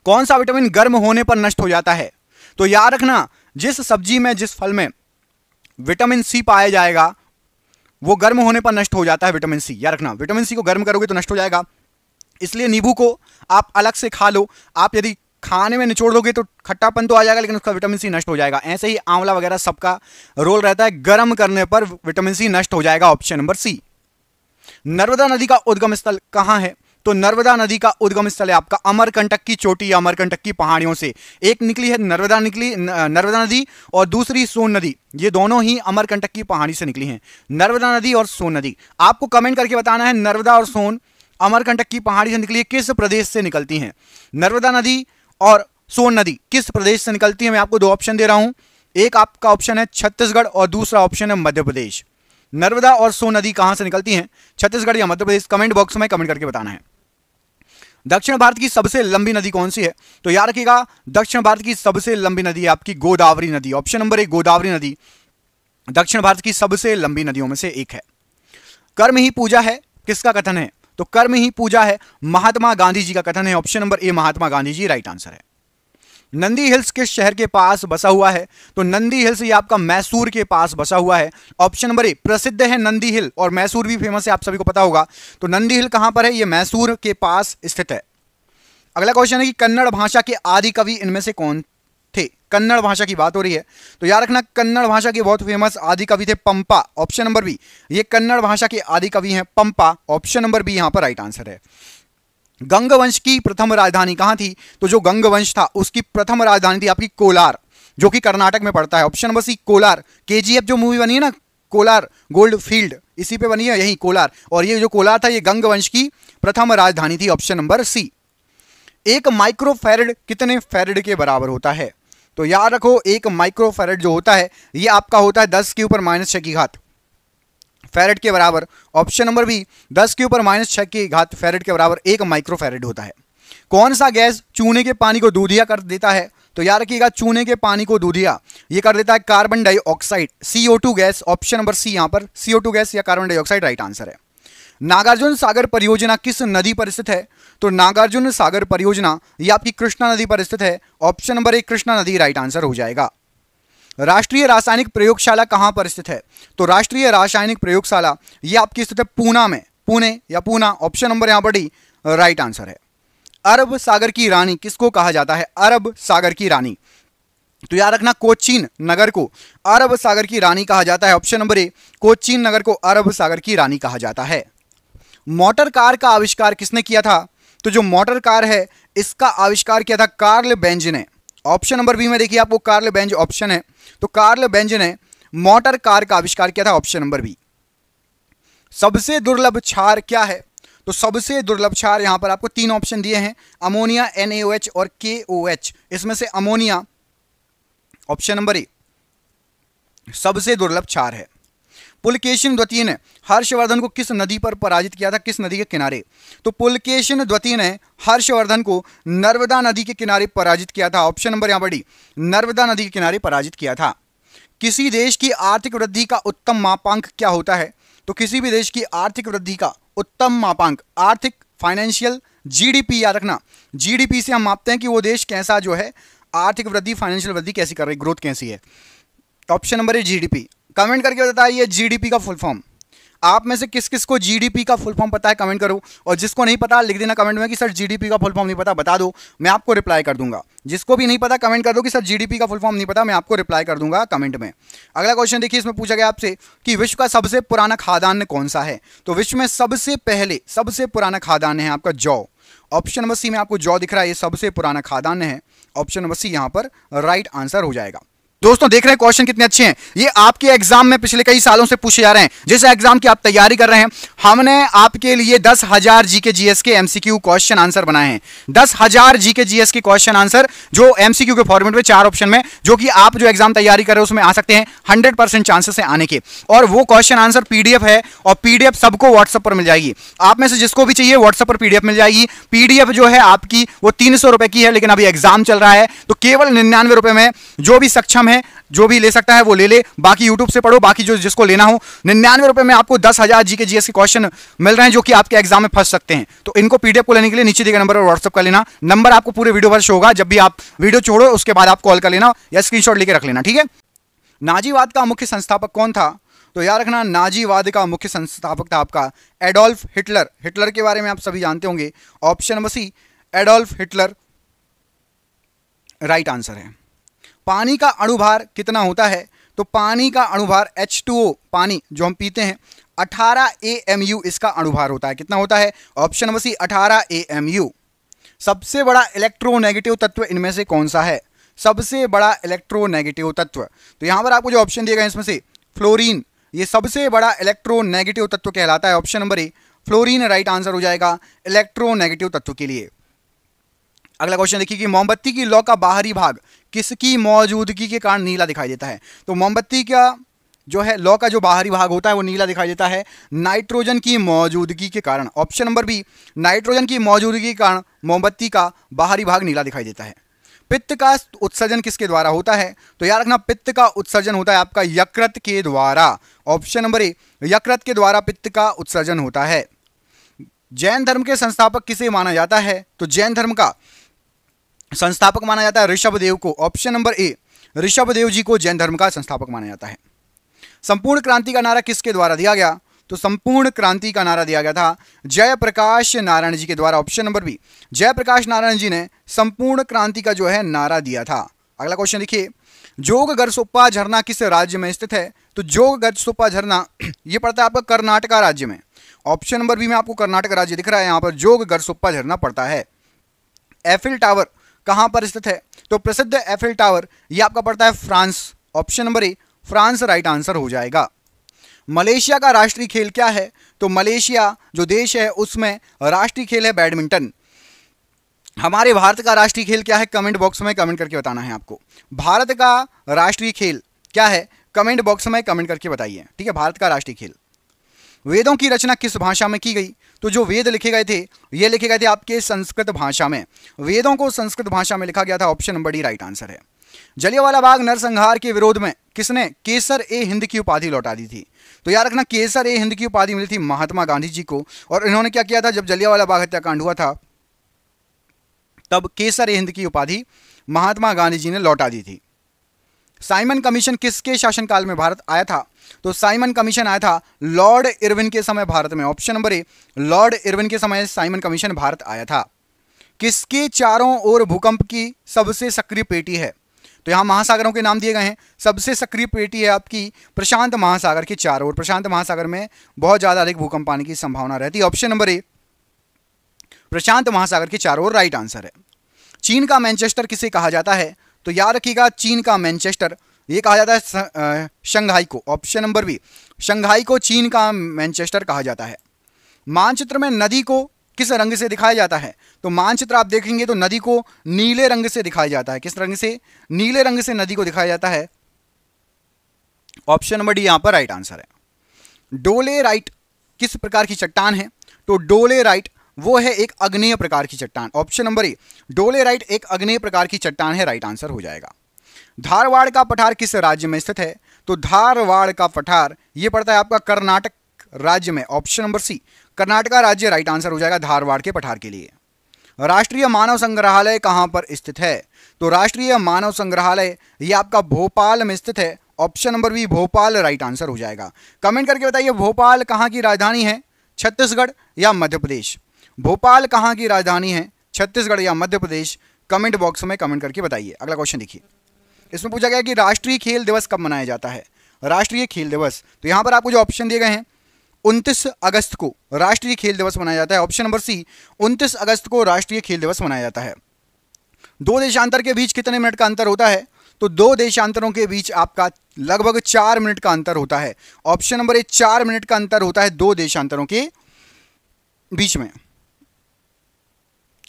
कौन सा विटामिन गर्म होने पर नष्ट हो जाता है तो याद रखना जिस सब्जी में जिस फल में विटामिन सी पाया जाएगा वो गर्म होने पर नष्ट हो जाता है विटामिन सी याद रखना विटामिन सी को गर्म करोगे तो नष्ट हो जाएगा इसलिए नींबू को आप अलग से खा लो आप यदि खाने में निचोड़ दोगे तो खट्टापन तो आ जाएगा लेकिन उसका विटामिन सी नष्ट हो जाएगा ऐसे ही आंवला वगैरह सबका रोल रहता है गर्म करने पर विटामिन सी नष्ट हो जाएगा ऑप्शन नंबर सी नर्मदा नदी का उद्गम स्थल कहाँ है तो नर्मदा नदी का उद्गम स्थल है आपका अमरकंटक की चोटी या अमरकंटक की पहाड़ियों से एक निकली है नर्मदा निकली नर्मदा नदी और दूसरी सोन नदी ये दोनों ही अमरकंटक की पहाड़ी से निकली हैं नर्मदा नदी और सोन नदी आपको कमेंट करके बताना है नर्मदा और सोन अमरकंटक की पहाड़ी से निकली किस प्रदेश से निकलती हैं नर्मदा नदी और सोन नदी किस प्रदेश से निकलती है मैं आपको दो ऑप्शन दे रहा हूं एक आपका ऑप्शन है छत्तीसगढ़ और दूसरा ऑप्शन है मध्य प्रदेश नर्मदा और सोन नदी कहां से निकलती हैं छत्तीसगढ़ या मध्य प्रदेश कमेंट बॉक्स में कमेंट करके बताना है दक्षिण भारत की सबसे लंबी नदी कौन सी है तो याद रखिएगा दक्षिण भारत की सबसे लंबी नदी है आपकी गोदावरी नदी ऑप्शन नंबर एक गोदावरी नदी दक्षिण भारत की सबसे लंबी नदियों में से एक है कर्म ही पूजा है किसका कथन है तो कर्म ही पूजा है महात्मा गांधी जी का कथन है option number A Mahatma Gandhi ji right answer है नंदी हिल्स किस शहर के पास बसा हुआ है तो नंदी हिल्स ये आपका मैसूर के पास बसा हुआ है ऑप्शन नंबर ए प्रसिद्ध है नंदी हिल और मैसूर भी फेमस है आप सभी को पता होगा तो नंदी हिल कहां पर है ये मैसूर के पास स्थित है अगला क्वेश्चन है कि कन्नड़ भाषा के आदि कवि इनमें से कौन कन्नड़ भाषा की बात हो रही है तो याद रखना कन्नड़ भाषा के बहुत फेमस आदि कवि थे पंपा ऑप्शन नंबर बी ये कन्नड़ भाषा के आदि कवि हैं पंपा ऑप्शन नंबर बी यहां पर राइट आंसर है गंगवंश की प्रथम राजधानी कहां थी तो जो गंगवंश था उसकी प्रथम राजधानी थी आपकी कोलार जो कि कर्नाटक में पड़ता है ऑप्शन नंबर सी कोलार के जो मूवी बनी है ना कोलार गोल्ड फील्ड इसी पे बनी है यही कोलार और ये जो कोलार था ये गंगवंश की प्रथम राजधानी थी ऑप्शन नंबर सी एक माइक्रो फेरड कितने फेरड के बराबर होता है तो याद रखो एक माइक्रोफेरेट जो होता है ये आपका होता है दस के ऊपर माइनस छः की घात फेरेट के बराबर ऑप्शन नंबर भी दस के ऊपर माइनस छः की घात फेरेट के बराबर एक माइक्रोफेरेट होता है कौन सा गैस चूने के पानी को दूधिया कर देता है तो याद रखिएगा चूने के पानी को दूधिया ये कर देता है carbon dioxide CO gas option number C यहाँ पर सीओ गैस या कार्बन डाइऑक्साइड राइट आंसर है नागार्जुन सागर परियोजना किस नदी पर स्थित है तो नागार्जुन सागर परियोजना यह आपकी कृष्णा नदी पर स्थित है ऑप्शन नंबर एक कृष्णा नदी राइट आंसर हो जाएगा राष्ट्रीय रासायनिक प्रयोगशाला कहां पर स्थित है तो राष्ट्रीय रासायनिक प्रयोगशाला यह आपकी स्थित है पूना में पुणे या पूना ऑप्शन नंबर यहाँ पर डी राइट आंसर है अरब सागर की रानी किसको कहा जाता है अरब सागर की रानी तो याद रखना कोचीन नगर को अरब सागर की रानी कहा जाता है ऑप्शन नंबर ए कोचीन नगर को अरब सागर की रानी कहा जाता है मोटर कार का आविष्कार किसने किया था तो जो मोटर कार है इसका आविष्कार किया था कार्ल बेंज ने ऑप्शन नंबर बी में देखिए आपको कार्ल बेंज ऑप्शन है तो कार्ल बेंज ने मोटर कार का आविष्कार किया था ऑप्शन नंबर बी सबसे दुर्लभ क्षार क्या है तो सबसे दुर्लभ क्षार यहां पर आपको तीन ऑप्शन दिए हैं अमोनिया एन और के इसमें से अमोनिया ऑप्शन नंबर ए सबसे दुर्लभ क्षार है पुलकेशन द्वितीय ने हर्षवर्धन को किस नदी पर पराजित किया था किस नदी के किनारे तो पुलकेशन द्वितीय ने हर्षवर्धन को नर्मदा नदी के किनारे पराजित किया था ऑप्शन नंबर यहाँ पर डी नर्मदा नदी के किनारे पराजित किया था किसी देश की आर्थिक वृद्धि का उत्तम मापांक क्या होता है तो किसी भी देश की आर्थिक वृद्धि का उत्तम मापांक आर्थिक फाइनेंशियल जीडीपी याद रखना जीडीपी से हम मापते हैं कि वो देश कैसा जो है आर्थिक वृद्धि फाइनेंशियल वृद्धि कैसी कर रही ग्रोथ कैसी है ऑप्शन नंबर है जीडीपी कमेंट करके बताइए जीडीपी का फुल फॉर्म आप में से किस किस को जीडीपी का फुल फॉर्म पता है कमेंट करो और जिसको नहीं पता लिख देना कमेंट में कि सर जीडीपी का फुल फॉर्म नहीं पता बता दो मैं आपको रिप्लाई कर दूंगा जिसको भी नहीं पता कमेंट कर दो कि सर जीडीपी का फुल फॉर्म नहीं पता मैं आपको रिप्लाई कर दूंगा कमेंट में अगला क्वेश्चन देखिए इसमें पूछा गया आपसे कि विश्व का सबसे पुराना खाद्यान्न कौन सा है तो विश्व में सबसे पहले सबसे पुराना खाद्यान्न है आपका जौ ऑप्शन नंबर सी में आपको जौ दिख रहा है सबसे पुराना खाद्यान्न है ऑप्शन नंबर सी यहाँ पर राइट आंसर हो जाएगा दोस्तों देख रहे हैं क्वेश्चन कितने अच्छे हैं ये आपके एग्जाम में पिछले कई सालों से पूछे जा रहे हैं जिस एग्जाम की आप तैयारी कर रहे हैं हमने आपके लिए दस हजार जीके जीएस के एमसीक्यू क्वेश्चन आंसर बनाए हैं दस हजार जीके जीएस के क्वेश्चन आंसर जो एमसीक्यू के फॉर्मेट में चार ऑप्शन में जो कि आप जो एग्जाम तैयारी कर रहे हो उसमें आ सकते हैं हंड्रेड परसेंट चांसेस है आने के और वो क्वेश्चन आंसर पीडीएफ है और पीडीएफ सबको व्हाट्सएप पर मिल जाएगी आप में से जिसको भी चाहिए व्हाट्सएप पर पीडीएफ मिल जाएगी पीडीएफ जो है आपकी वो तीन सौ रुपए की है लेकिन अभी एग्जाम चल रहा है तो केवल निन्यानवे रुपए में जो भी सक्षम है जो भी ले सकता है वो ले ले बाकी यूट्यूब से पढ़ो बाकी जो जिसको लेना हो निन्यानवे रुपए में आपको दस हज़ार जी के जी के क्वेश्चन मिल रहे हैं जो कि आपके एग्जाम में फंस सकते हैं तो इनको पीडीएफ को लेने के लिए नीचे दिए गए नंबर पर व्हाट्सअप कर लेना नंबर आपको पूरे वीडियो पर शो होगा जब भी आप वीडियो छोड़ो उसके बाद आप कॉल कर लेना या स्क्रीनशॉट लेकर रख लेना ठीक है नाजीवाद का मुख्य संस्थापक कौन था तो याद रखना नाजीवाद का मुख्य संस्थापक था आपका एडोल्फ हिटलर हिटलर के बारे में आप सभी जानते होंगे option number C Adolf Hitler right answer है पानी का अणुभार कितना होता है तो पानी का अणुभार एच पानी जो हम पीते हैं 18 AMU इसका अणुभार होता है कितना होता है ऑप्शन नंबर सी 18 AMU सबसे बड़ा इलेक्ट्रोनेगेटिव तत्व इनमें से कौन सा है सबसे बड़ा इलेक्ट्रोनेगेटिव तत्व तो यहां पर आपको जो ऑप्शन दिएगा इसमें से फ्लोरीन ये सबसे बड़ा इलेक्ट्रोनेगेटिव तत्व कहलाता है option number A fluorine right answer हो जाएगा इलेक्ट्रोनेगेटिव तत्व के लिए अगला क्वेश्चन देखिए कि मोमबत्ती की लौ का बाहरी भाग किसकी मौजूदगी के कारण नीला दिखाई देता है तो मोमबत्ती का जो है लौ का जो बाहरी भाग होता है वो नीला दिखाई देता है नाइट्रोजन की मौजूदगी के कारण ऑप्शन नंबर बी नाइट्रोजन की मौजूदगी के कारण मोमबत्ती का बाहरी भाग नीला दिखाई देता है पित्त का उत्सर्जन किसके द्वारा होता है तो याद रखना पित्त का उत्सर्जन होता है आपका यकृत के द्वारा ऑप्शन नंबर ए यकृत के द्वारा पित्त का उत्सर्जन होता है जैन धर्म के संस्थापक किसे माना जाता है तो जैन धर्म का संस्थापक माना जाता है ऋषभ देव को option number A Rishabh Dev ji को जैन धर्म का संस्थापक माना जाता है संपूर्ण क्रांति का नारा किसके द्वारा दिया गया तो संपूर्ण क्रांति का नारा दिया गया था जयप्रकाश नारायण जी के द्वारा option number B Jayaprakash Narayan ji ने संपूर्ण क्रांति का जो है नारा दिया था अगला क्वेश्चन देखिए जोग गरसोप्पा झरना किस राज्य में स्थित है तो जोग गरसोप्पा झरना ये पड़ता है आपका कर्नाटका राज्य में ऑप्शन नंबर बी में आपको कर्नाटक राज्य दिख रहा है यहां पर जोग गरसोप्पा झरना पड़ता है एफिल टावर कहां पर स्थित है तो प्रसिद्ध एफिल टावर यह आपका पड़ता है France option number A France right answer हो जाएगा मलेशिया का राष्ट्रीय खेल क्या है तो मलेशिया जो देश है उसमें राष्ट्रीय खेल है बैडमिंटन हमारे भारत का राष्ट्रीय खेल क्या है कमेंट बॉक्स में कमेंट करके बताना है आपको भारत का राष्ट्रीय खेल क्या है कमेंट बॉक्स में कमेंट करके बताइए ठीक है भारत का राष्ट्रीय खेल वेदों की रचना किस भाषा में की गई तो जो वेद लिखे गए थे ये लिखे गए थे आपके संस्कृत भाषा में वेदों को संस्कृत भाषा में लिखा गया था option number D right answer है जलियावाला बाग नरसंहार के विरोध में किसने केसर ए हिंद की उपाधि लौटा दी थी तो याद रखना केसर ए हिंद की उपाधि मिली थी महात्मा गांधी जी को और इन्होंने क्या किया था जब जलियावाला बाग हत्याकांड हुआ था तब केसर ए हिंद की उपाधि महात्मा गांधी जी ने लौटा दी थी साइमन कमीशन किसके शासनकाल में भारत आया था तो साइमन कमीशन आया था लॉर्ड इरविन के समय भारत में option number A Lord Irwin के समय साइमन कमीशन भारत आया था किसके चारों ओर भूकंप की सबसे सक्रिय पेटी है तो यहां महासागरों के नाम दिए गए हैं सबसे सक्रिय पेटी है आपकी प्रशांत महासागर के चारों ओर प्रशांत महासागर में बहुत ज़्यादा अधिक भूकंप आने की संभावना रहती है ऑप्शन नंबर ए प्रशांत महासागर के चारों ओर राइट आंसर है चीन का मैनचेस्टर किसे कहा जाता है तो याद रखिएगा चीन का मैनचेस्टर ये कहा जाता है शंघाई को ऑप्शन नंबर बी शंघाई को चीन का मैनचेस्टर कहा जाता है मानचित्र में नदी को किस रंग से दिखाया जाता है तो मानचित्र आप देखेंगे तो नदी को नीले रंग से दिखाया जाता है किस रंग से नीले रंग से नदी को दिखाया जाता है ऑप्शन नंबर डी यहां पर राइट आंसर है डोले राइट किस प्रकार की चट्टान है तो डोले राइट वो है एक अग्नेय प्रकार की चट्टान ऑप्शन नंबर ए डोले राइट एक अग्नेय प्रकार की चट्टान है राइट आंसर हो जाएगा धारवाड़ का पठार किस राज्य में स्थित है तो धारवाड़ का पठार ये पड़ता है आपका कर्नाटक राज्य में ऑप्शन नंबर सी कर्नाटका राज्य राइट आंसर हो जाएगा धारवाड़ के पठार के लिए राष्ट्रीय मानव संग्रहालय कहां पर स्थित है तो राष्ट्रीय मानव संग्रहालय ये आपका भोपाल में स्थित है option number B Bhopal right answer हो जाएगा कमेंट करके बताइए भोपाल कहां की राजधानी है छत्तीसगढ़ या मध्य प्रदेश भोपाल कहाँ की राजधानी है छत्तीसगढ़ या मध्य प्रदेश कमेंट बॉक्स में कमेंट करके बताइए अगला क्वेश्चन देखिए इसमें पूछा गया कि राष्ट्रीय खेल दिवस कब मनाया जाता है राष्ट्रीय खेल दिवस तो यहाँ पर आपको जो ऑप्शन दिए गए हैं उनतीस अगस्त को राष्ट्रीय खेल दिवस मनाया जाता है ऑप्शन नंबर सी उनतीस अगस्त को राष्ट्रीय खेल दिवस मनाया जाता है दो देशांतर के बीच कितने मिनट का अंतर होता है तो दो देशांतरों के बीच आपका लगभग चार मिनट का अंतर होता है ऑप्शन नंबर ए चार मिनट का अंतर होता है दो देशांतरों के बीच में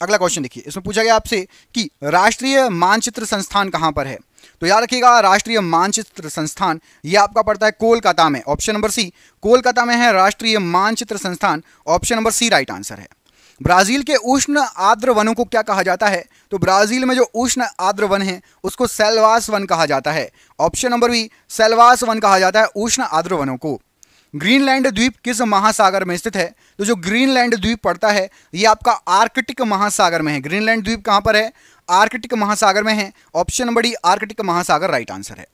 अगला क्वेश्चन देखिए इसमें पूछा गया आपसे कि राष्ट्रीय मानचित्र संस्थान कहां पर है तो याद रखिएगा राष्ट्रीय मानचित्र संस्थान ये आपका पड़ता है कोलकाता में ऑप्शन नंबर सी कोलकाता में है राष्ट्रीय मानचित्र संस्थान option number C right answer है ब्राजील के उष्ण आर्द्र वनों को क्या कहा जाता है तो ब्राजील में जो उष्ण आर्द्र वन है उसको सेलवास वन कहा जाता है ऑप्शन नंबर बी सेलवास वन कहा जाता है उष्ण आर्द्र वनों को ग्रीनलैंड द्वीप किस महासागर में स्थित है तो जो ग्रीनलैंड द्वीप पड़ता है ये आपका आर्कटिक महासागर में है ग्रीनलैंड द्वीप कहाँ पर है आर्कटिक महासागर में है ऑप्शन नंबर डी आर्कटिक महासागर राइट आंसर है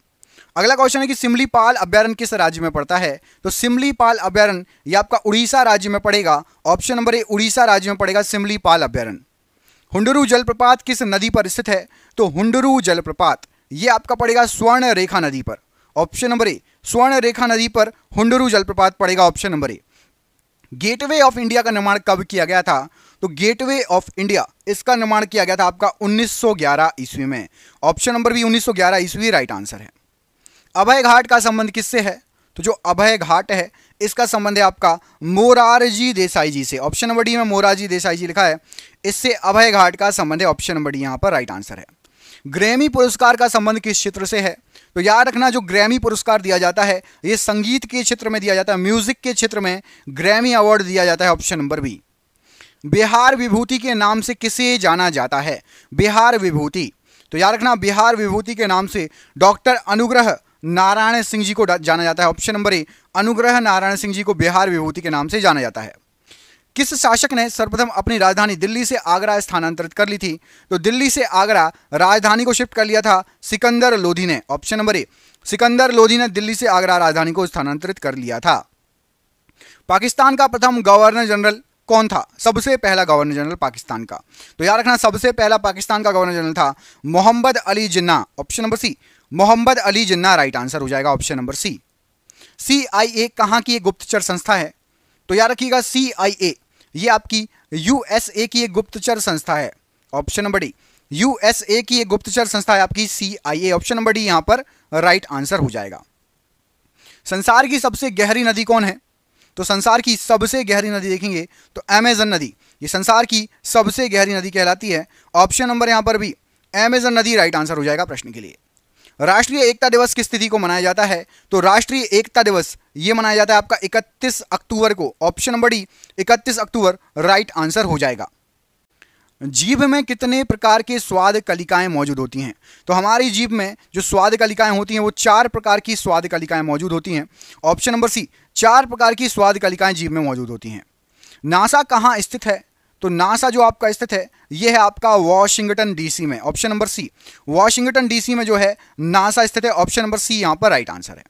अगला क्वेश्चन है कि सिमलीपाल अभ्यारण किस राज्य में पड़ता है तो सिमलीपाल अभ्यारण ये आपका उड़ीसा राज्य में पड़ेगा ऑप्शन नंबर ए उड़ीसा राज्य में पड़ेगा सिमलीपाल अभ्यारण हुंडरू जलप्रपात किस नदी पर स्थित है तो हुंडरू जलप्रपात ये आपका पड़ेगा स्वर्ण रेखा नदी पर ऑप्शन नंबर ए स्वर्ण रेखा नदी पर हुडरू जलप्रपात पड़ेगा option number A Gateway of India का निर्माण कब किया गया था तो गेटवे ऑफ इंडिया इसका निर्माण किया गया था आपका 1911 ईस्वी में ऑप्शन नंबर भी 1911 ईस्वी राइट आंसर है अभय घाट का संबंध किससे है तो जो अभय घाट है इसका संबंध है आपका मोरारजी देसाई जी से ऑप्शन नंबर डी में मोरारजी देसाई जी लिखा है इससे अभय घाट का संबंध है ऑप्शन नंबर डी यहां पर राइट आंसर है ग्रैमी पुरस्कार का संबंध किस क्षेत्र से है तो याद रखना जो ग्रैमी पुरस्कार दिया जाता है ये संगीत के क्षेत्र में दिया जाता है म्यूजिक के क्षेत्र में ग्रैमी अवार्ड दिया जाता है option number B Bihar Vibhuti के नाम से किसे जाना जाता है बिहार विभूति तो याद रखना बिहार विभूति के नाम से डॉक्टर अनुग्रह नारायण सिंह जी को जाना जाता है ऑप्शन नंबर ए अनुग्रह नारायण सिंह जी को बिहार विभूति के नाम से जाना जाता है किस शासक ने सर्वप्रथम अपनी राजधानी दिल्ली से आगरा स्थानांतरित कर ली थी तो दिल्ली से आगरा राजधानी को शिफ्ट कर लिया था सिकंदर लोधी ने option number A Sikandar Lodhi ने दिल्ली से आगरा राजधानी को स्थानांतरित कर लिया था पाकिस्तान का प्रथम गवर्नर जनरल कौन था सबसे पहला गवर्नर जनरल पाकिस्तान का तो याद रखना सबसे पहला पाकिस्तान का गवर्नर जनरल था Mohammad Ali Jinnah option number C Mohammad Ali Jinnah right answer हो जाएगा ऑप्शन नंबर सी सी आई ए कहां की गुप्तचर संस्था है तो याद रखिएगा सी आई ए ये आपकी यूएसए की एक गुप्तचर संस्था है ऑप्शन नंबर डी यूएसए की एक गुप्तचर संस्था है आपकी सीआईए ऑप्शन नंबर डी यहां पर राइट आंसर हो जाएगा संसार की सबसे गहरी नदी कौन है तो संसार की सबसे गहरी नदी देखेंगे तो एमेजन नदी ये संसार की सबसे गहरी नदी कहलाती है ऑप्शन नंबर यहां पर भी एमेजन नदी राइट आंसर हो जाएगा प्रश्न के लिए राष्ट्रीय एकता दिवस किस तिथि को मनाया जाता है तो राष्ट्रीय एकता दिवस ये मनाया जाता है आपका 31 अक्टूबर को ऑप्शन नंबर डी 31 अक्टूबर राइट आंसर हो जाएगा जीभ में कितने प्रकार के स्वाद कलिकाएं मौजूद होती हैं तो हमारी जीभ में जो स्वाद कलिकाएं होती हैं वो चार प्रकार की स्वाद कलिकाएं मौजूद होती हैं ऑप्शन नंबर सी चार प्रकार की स्वाद कलिकाएं जीभ में मौजूद होती हैं नासा कहाँ स्थित है तो नासा जो आपका स्थित है ये है आपका वॉशिंगटन डीसी में option number C Washington DC में जो है नासा स्थित है ऑप्शन नंबर सी यहां पर राइट आंसर है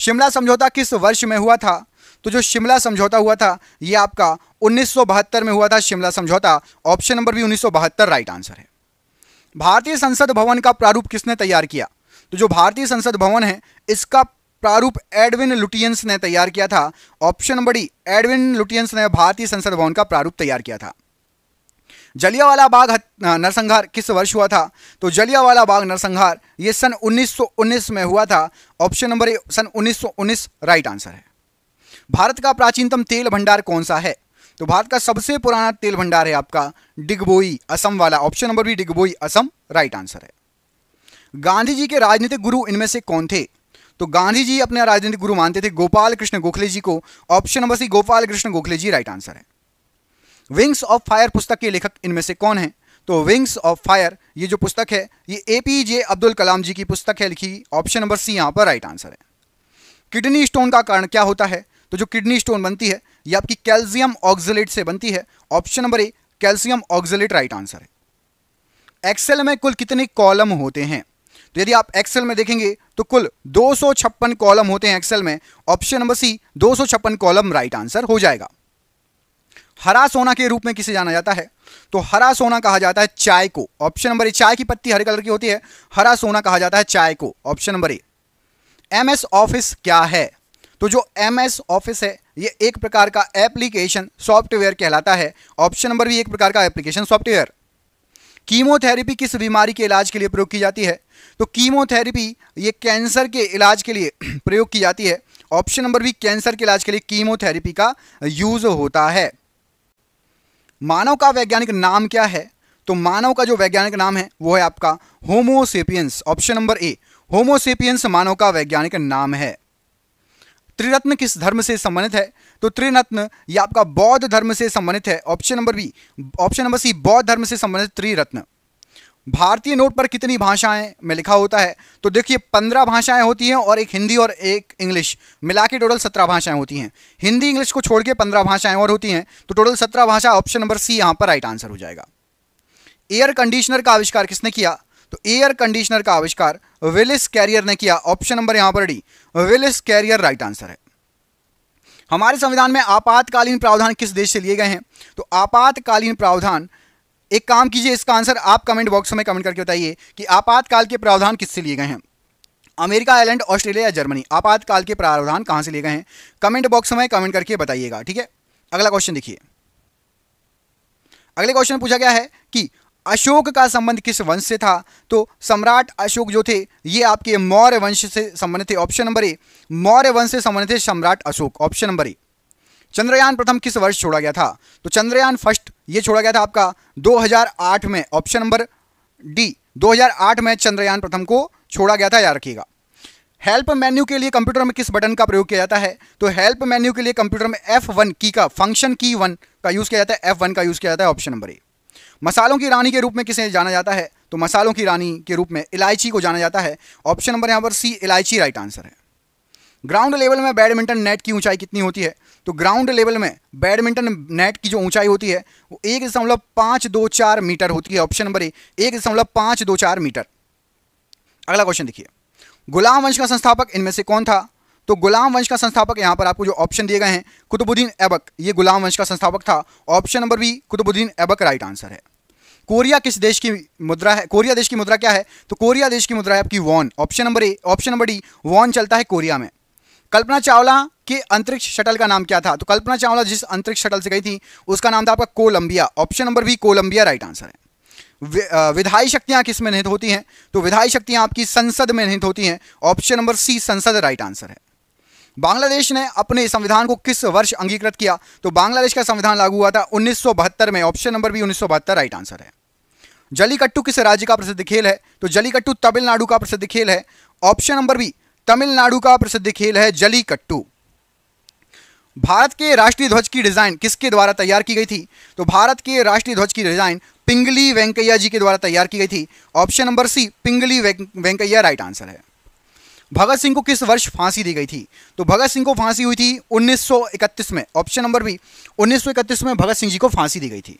शिमला समझौता किस वर्ष में हुआ था तो जो शिमला समझौता हुआ था ये आपका 1972 में हुआ था शिमला समझौता ऑप्शन नंबर भी उन्नीस राइट आंसर है भारतीय संसद भवन का प्रारूप किसने तैयार किया तो जो भारतीय संसद भवन है इसका प्रारूप एडविन लुटियंस ने तैयार किया था option number D Edwin Lutyens ने भारतीय संसद भवन का प्रारूप तैयार किया था जलियावाला बाग नरसंहार किस वर्ष हुआ था तो जलियावाला बाग नरसंहार यह सन 1919 में हुआ था ऑप्शन नंबर ए सन 1919 राइट आंसर है भारत का प्राचीनतम तेल भंडार कौन सा है तो भारत का सबसे पुराना तेल भंडार है आपका डिगबोई असम वाला option number B Digboi Assam right answer है गांधी जी के राजनीतिक गुरु इनमें से कौन थे तो गांधी जी अपने राजनीतिक गुरु मानते थे गोपाल कृष्ण गोखले जी को option number C Gopal Krishna Gokhale ji right answer है विंग्स ऑफ फायर पुस्तक के लेखक इनमें से कौन है तो विंग्स ऑफ फायर ये जो पुस्तक है ये ए पी जे अब्दुल कलाम जी की पुस्तक है लिखी ऑप्शन नंबर सी यहां पर राइट आंसर है किडनी स्टोन का कारण क्या होता है तो जो किडनी स्टोन बनती है ये आपकी कैल्शियम ऑक्जिलेट से बनती है option number A calcium oxalate right answer है एक्सेल में कुल कितने कॉलम होते हैं तो यदि आप एक्सेल में देखेंगे तो कुल दो कॉलम होते हैं एक्सेल में ऑप्शन नंबर सी दो कॉलम राइट आंसर हो जाएगा हरा सोना के रूप में किसे जाना जाता है तो हरा सोना कहा जाता है चाय को ऑप्शन नंबर ए चाय की पत्ती हरे कलर की होती है हरा सोना कहा जाता है चाय को option number A MS Office क्या है तो जो एमएस ऑफिस है ये एक प्रकार का एप्लीकेशन सॉफ्टवेयर कहलाता है ऑप्शन नंबर भी एक प्रकार का एप्लीकेशन सॉफ्टवेयर कीमोथेरेपी किस बीमारी के इलाज के लिए प्रयोग की जाती है तो कीमोथेरेपी ये कैंसर के इलाज के लिए प्रयोग की जाती है ऑप्शन नंबर भी कैंसर के इलाज के लिए कीमोथेरेपी का यूज होता है मानव का वैज्ञानिक नाम क्या है तो मानव का जो वैज्ञानिक नाम है वो है आपका homo sapiens option number A homo sapiens मानव का वैज्ञानिक नाम है त्रिरत्न किस धर्म से संबंधित है तो त्रिरत्न ये आपका बौद्ध धर्म से संबंधित है option number B option number C बौद्ध धर्म से संबंधित त्रिरत्न भारतीय नोट पर कितनी भाषाएं में लिखा होता है तो देखिए पंद्रह भाषाएं होती हैं और एक हिंदी और एक इंग्लिश मिला के टोटल सत्रह भाषाएं होती हैं हिंदी इंग्लिश को छोड़ के पंद्रह भाषाएं और होती हैं तो टोटल सत्रह भाषा ऑप्शन नंबर सी यहां पर राइट आंसर हो जाएगा एयर कंडीशनर का आविष्कार किसने किया तो एयर कंडीशनर का आविष्कार विलिस कैरियर ने किया ऑप्शन नंबर यहां पर D Willis Carrier right answer है हमारे संविधान में आपातकालीन प्रावधान किस देश से लिए गए हैं तो आपातकालीन प्रावधान एक काम कीजिए इसका आंसर आप कमेंट बॉक्स में कमेंट करके बताइए कि आपातकाल के प्रावधान किससे लिए गए हैं अमेरिका आयलैंड ऑस्ट्रेलिया या जर्मनी आपातकाल के प्रावधान कहाँ से लिए गए हैं कमेंट बॉक्स में कमेंट करके बताइएगा ठीक है अगला क्वेश्चन देखिए अगले क्वेश्चन पूछा गया है कि अशोक का संबंध किस वंश से था तो सम्राट अशोक जो थे ये आपके मौर्य वंश से संबंधित थे ऑप्शन नंबर ए मौर्य वंश से संबंधित थे सम्राट Ashoka option number A Chandrayaan प्रथम किस वर्ष छोड़ा गया था तो चंद्रयान फर्स्ट ये छोड़ा गया था आपका 2008 में ऑप्शन नंबर डी 2008 में चंद्रयान प्रथम को छोड़ा गया था याद रखिएगा हेल्प मेन्यू के लिए कंप्यूटर में किस बटन का प्रयोग किया जाता है तो हेल्प मेन्यू के लिए कंप्यूटर में एफ वन की का फंक्शन की वन का यूज़ किया जाता है एफ वन का यूज़ किया जाता है ऑप्शन नंबर ए मसालों की रानी के रूप में किसे जाना जाता है तो मसालों की रानी के रूप में इलायची को जाना जाता है ऑप्शन नंबर यहां पर सी इलायची राइट आंसर है ग्राउंड लेवल में बैडमिंटन नेट की ऊंचाई कितनी होती है तो ग्राउंड लेवल में बैडमिंटन नेट की जो ऊंचाई होती है वो एक दशमलव पाँच दो चार मीटर होती है ऑप्शन नंबर ए एक दशमलव पाँच दो चार मीटर अगला क्वेश्चन देखिए गुलाम वंश का संस्थापक इनमें से कौन था तो गुलाम वंश का संस्थापक यहाँ पर आपको जो ऑप्शन दिए गए हैं कुतुबुद्दीन ऐबक ये गुलाम वंश का संस्थापक था option number B Qutubuddin Aibak right answer है कोरिया किस देश की मुद्रा है कोरिया देश की मुद्रा क्या है तो कोरिया देश की मुद्रा है आपकी won option number A option number D won चलता है कोरिया में कल्पना चावला के अंतरिक्ष शटल का नाम क्या था तो कल्पना चावला जिस अंतरिक्ष शटल से गई थी उसका नाम था आपका Colombia option number B Colombia right answer है विधायी शक्तियां किस में निहित होती हैं तो विधायी शक्तियां आपकी संसद में निहित होती हैं ऑप्शन नंबर सी संसद राइट आंसर है बांग्लादेश ने अपने संविधान को किस वर्ष अंगीकृत किया तो बांग्लादेश का संविधान लागू हुआ था उन्नीस में ऑप्शन नंबर बी उन्नीस राइट आंसर है जलीकट्टू किस राज्य का प्रसिद्ध खेल है तो जलीकट्टू तमिलनाडु का प्रसिद्ध खेल है ऑप्शन नंबर बी तमिलनाडु का प्रसिद्ध खेल है जलीकट्टू भारत के राष्ट्रीय ध्वज की डिजाइन किसके द्वारा तैयार की गई थी तो भारत के राष्ट्रीय ध्वज की डिजाइन पिंगली वेंकैया जी के द्वारा तैयार की गई थी option number C Pingali Venkayya right answer है भगत सिंह को किस वर्ष फांसी दी गई थी तो भगत सिंह को फांसी हुई थी 1931 में ऑप्शन नंबर बी 1931 में भगत सिंह जी को फांसी दी गई थी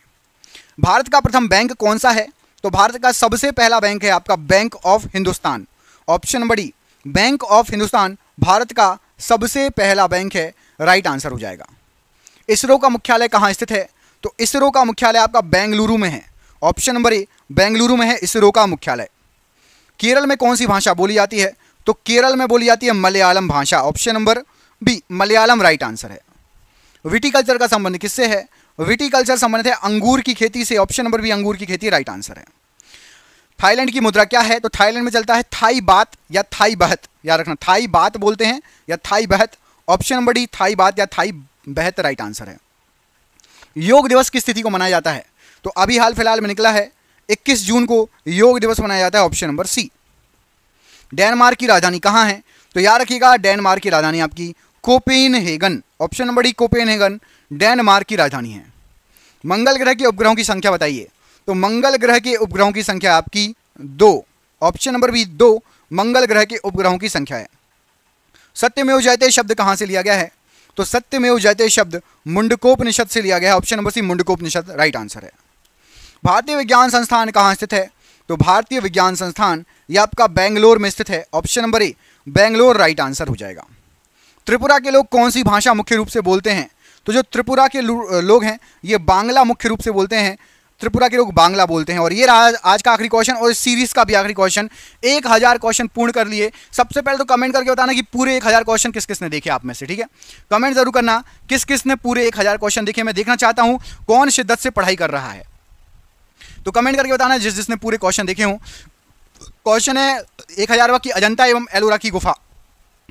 भारत का प्रथम बैंक कौन सा है तो भारत का सबसे पहला बैंक है आपका Bank of Hindustan option number D Bank of Hindustan Bharat का सबसे पहला बैंक है राइट आंसर हो जाएगा इसरो का मुख्यालय कहाँ स्थित है तो इसरो का मुख्यालय आपका बेंगलुरु में है ऑप्शन नंबर ए बेंगलुरु में है इसरो का मुख्यालय केरल में कौन सी भाषा बोली जाती है तो केरल में बोली जाती है मलयालम भाषा option number B Malayalam right answer है विटीकल्चर का संबंध किससे है विटीकल्चर संबंधित है अंगूर की खेती से ऑप्शन नंबर बी अंगूर की खेती राइट आंसर है थाईलैंड की मुद्रा क्या है तो थाईलैंड में चलता है थाई बात या थाई बहत याद रखना थाई बात बोलते हैं या थाई बहत ऑप्शन नंबर डी थाई बात या थाई बहत राइट आंसर है योग दिवस किस तिथि को मनाया जाता है तो अभी हाल फिलहाल में निकला है 21 जून को योग दिवस मनाया जाता है ऑप्शन नंबर सी डेनमार्क की राजधानी कहाँ है तो याद रखिएगा डेनमार्क की राजधानी आपकी Copen option number D Copenhagen Denmark की राजधानी है मंगल ग्रह के उपग्रहों की संख्या बताइए तो मंगल ग्रह के उपग्रहों की संख्या आपकी दो ऑप्शन नंबर बी दो मंगल ग्रह के उपग्रहों की संख्या है सत्यमेव जयते शब्द कहां से लिया गया है तो सत्यमेव जयते शब्द मुंडकोपनिषद से लिया गया है option number C Mundakopanishad right answer है भारतीय विज्ञान संस्थान कहां स्थित है तो भारतीय विज्ञान संस्थान यह आपका बेंगलोर में स्थित है option number A Bangalore right answer हो जाएगा त्रिपुरा के लोग कौन सी भाषा मुख्य रूप से बोलते हैं तो जो त्रिपुरा के लोग हैं ये बांग्ला मुख्य रूप से बोलते हैं त्रिपुरा के लोग बांग्ला बोलते हैं और ये रहा आज का आखिरी क्वेश्चन और इस सीरीज का भी आखिरी क्वेश्चन एक हज़ार क्वेश्चन पूर्ण कर लिए सबसे पहले तो कमेंट करके बताना कि पूरे एक हज़ार क्वेश्चन किस किसने देखे आप में से ठीक है कमेंट जरूर करना किस किसने पूरे एक हज़ार क्वेश्चन देखे मैं देखना चाहता हूँ कौन शिद्दत से पढ़ाई कर रहा है तो कमेंट करके बताना जिस जिसने पूरे क्वेश्चन देखे हों क्वेश्चन है एक हज़ार की अजंता एवं एलोरा की गुफा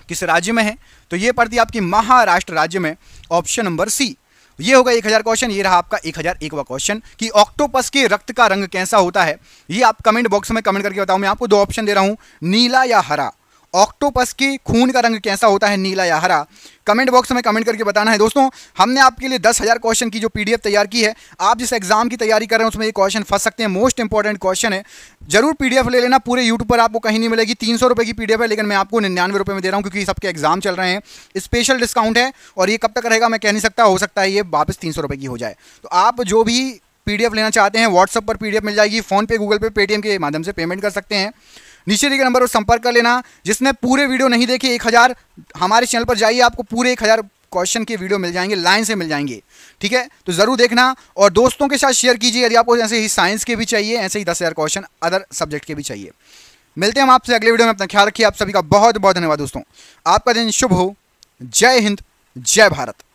किस राज्य में है तो ये पढ़ती है आपकी महाराष्ट्र राज्य में ऑप्शन नंबर सी तो ये होगा एक हजार क्वेश्चन ये रहा आपका एक हजार एकवा क्वेश्चन कि ऑक्टोपस के रक्त का रंग कैसा होता है ये आप कमेंट बॉक्स में कमेंट करके बताओ मैं आपको दो ऑप्शन दे रहा हूं नीला या हरा ऑक्टोपस की खून का रंग कैसा होता है नीला या हरा कमेंट बॉक्स में कमेंट करके बताना है दोस्तों हमने आपके लिए दस हज़ार क्वेश्चन की जो पीडीएफ तैयार की है आप जिस एग्जाम की तैयारी कर रहे हैं उसमें ये क्वेश्चन फंस सकते हैं मोस्ट इंपॉर्टेंट क्वेश्चन है जरूर पीडीएफ ले लेना पूरे यूट्यूब पर आपको कहीं नहीं मिलेगी तीन सौ की पीडीएफ है लेकिन मैं आपको निन्यानवे में दे रहा हूँ क्योंकि सबके एग्जाम चल रहे हैं स्पेशल डिस्काउंट है और ये कब तक रहेगा मैं कह नहीं सकता हो सकता है ये वापस तीन सौ की हो जाए तो आप जो भी पीडीएफ लेना चाहते हैं व्हाट्सअप पर पीडीएफ मिल जाएगी फ़ोन पे गूगल पे पेटीएम के माध्यम से पेमेंट कर सकते हैं नीचे दिए नंबर पर संपर्क कर लेना जिसने पूरे वीडियो नहीं देखे एक हज़ार हमारे चैनल पर जाइए आपको पूरे एक हज़ार क्वेश्चन के वीडियो मिल जाएंगे लाइन से मिल जाएंगे ठीक है तो ज़रूर देखना और दोस्तों के साथ शेयर कीजिए यदि आपको ऐसे ही साइंस के भी चाहिए ऐसे ही दस हज़ार क्वेश्चन अदर सब्जेक्ट के भी चाहिए मिलते हैं हम आपसे अगले वीडियो में अपना ख्याल रखिए आप सभी का बहुत बहुत धन्यवाद दोस्तों आपका दिन शुभ हो जय हिंद जय भारत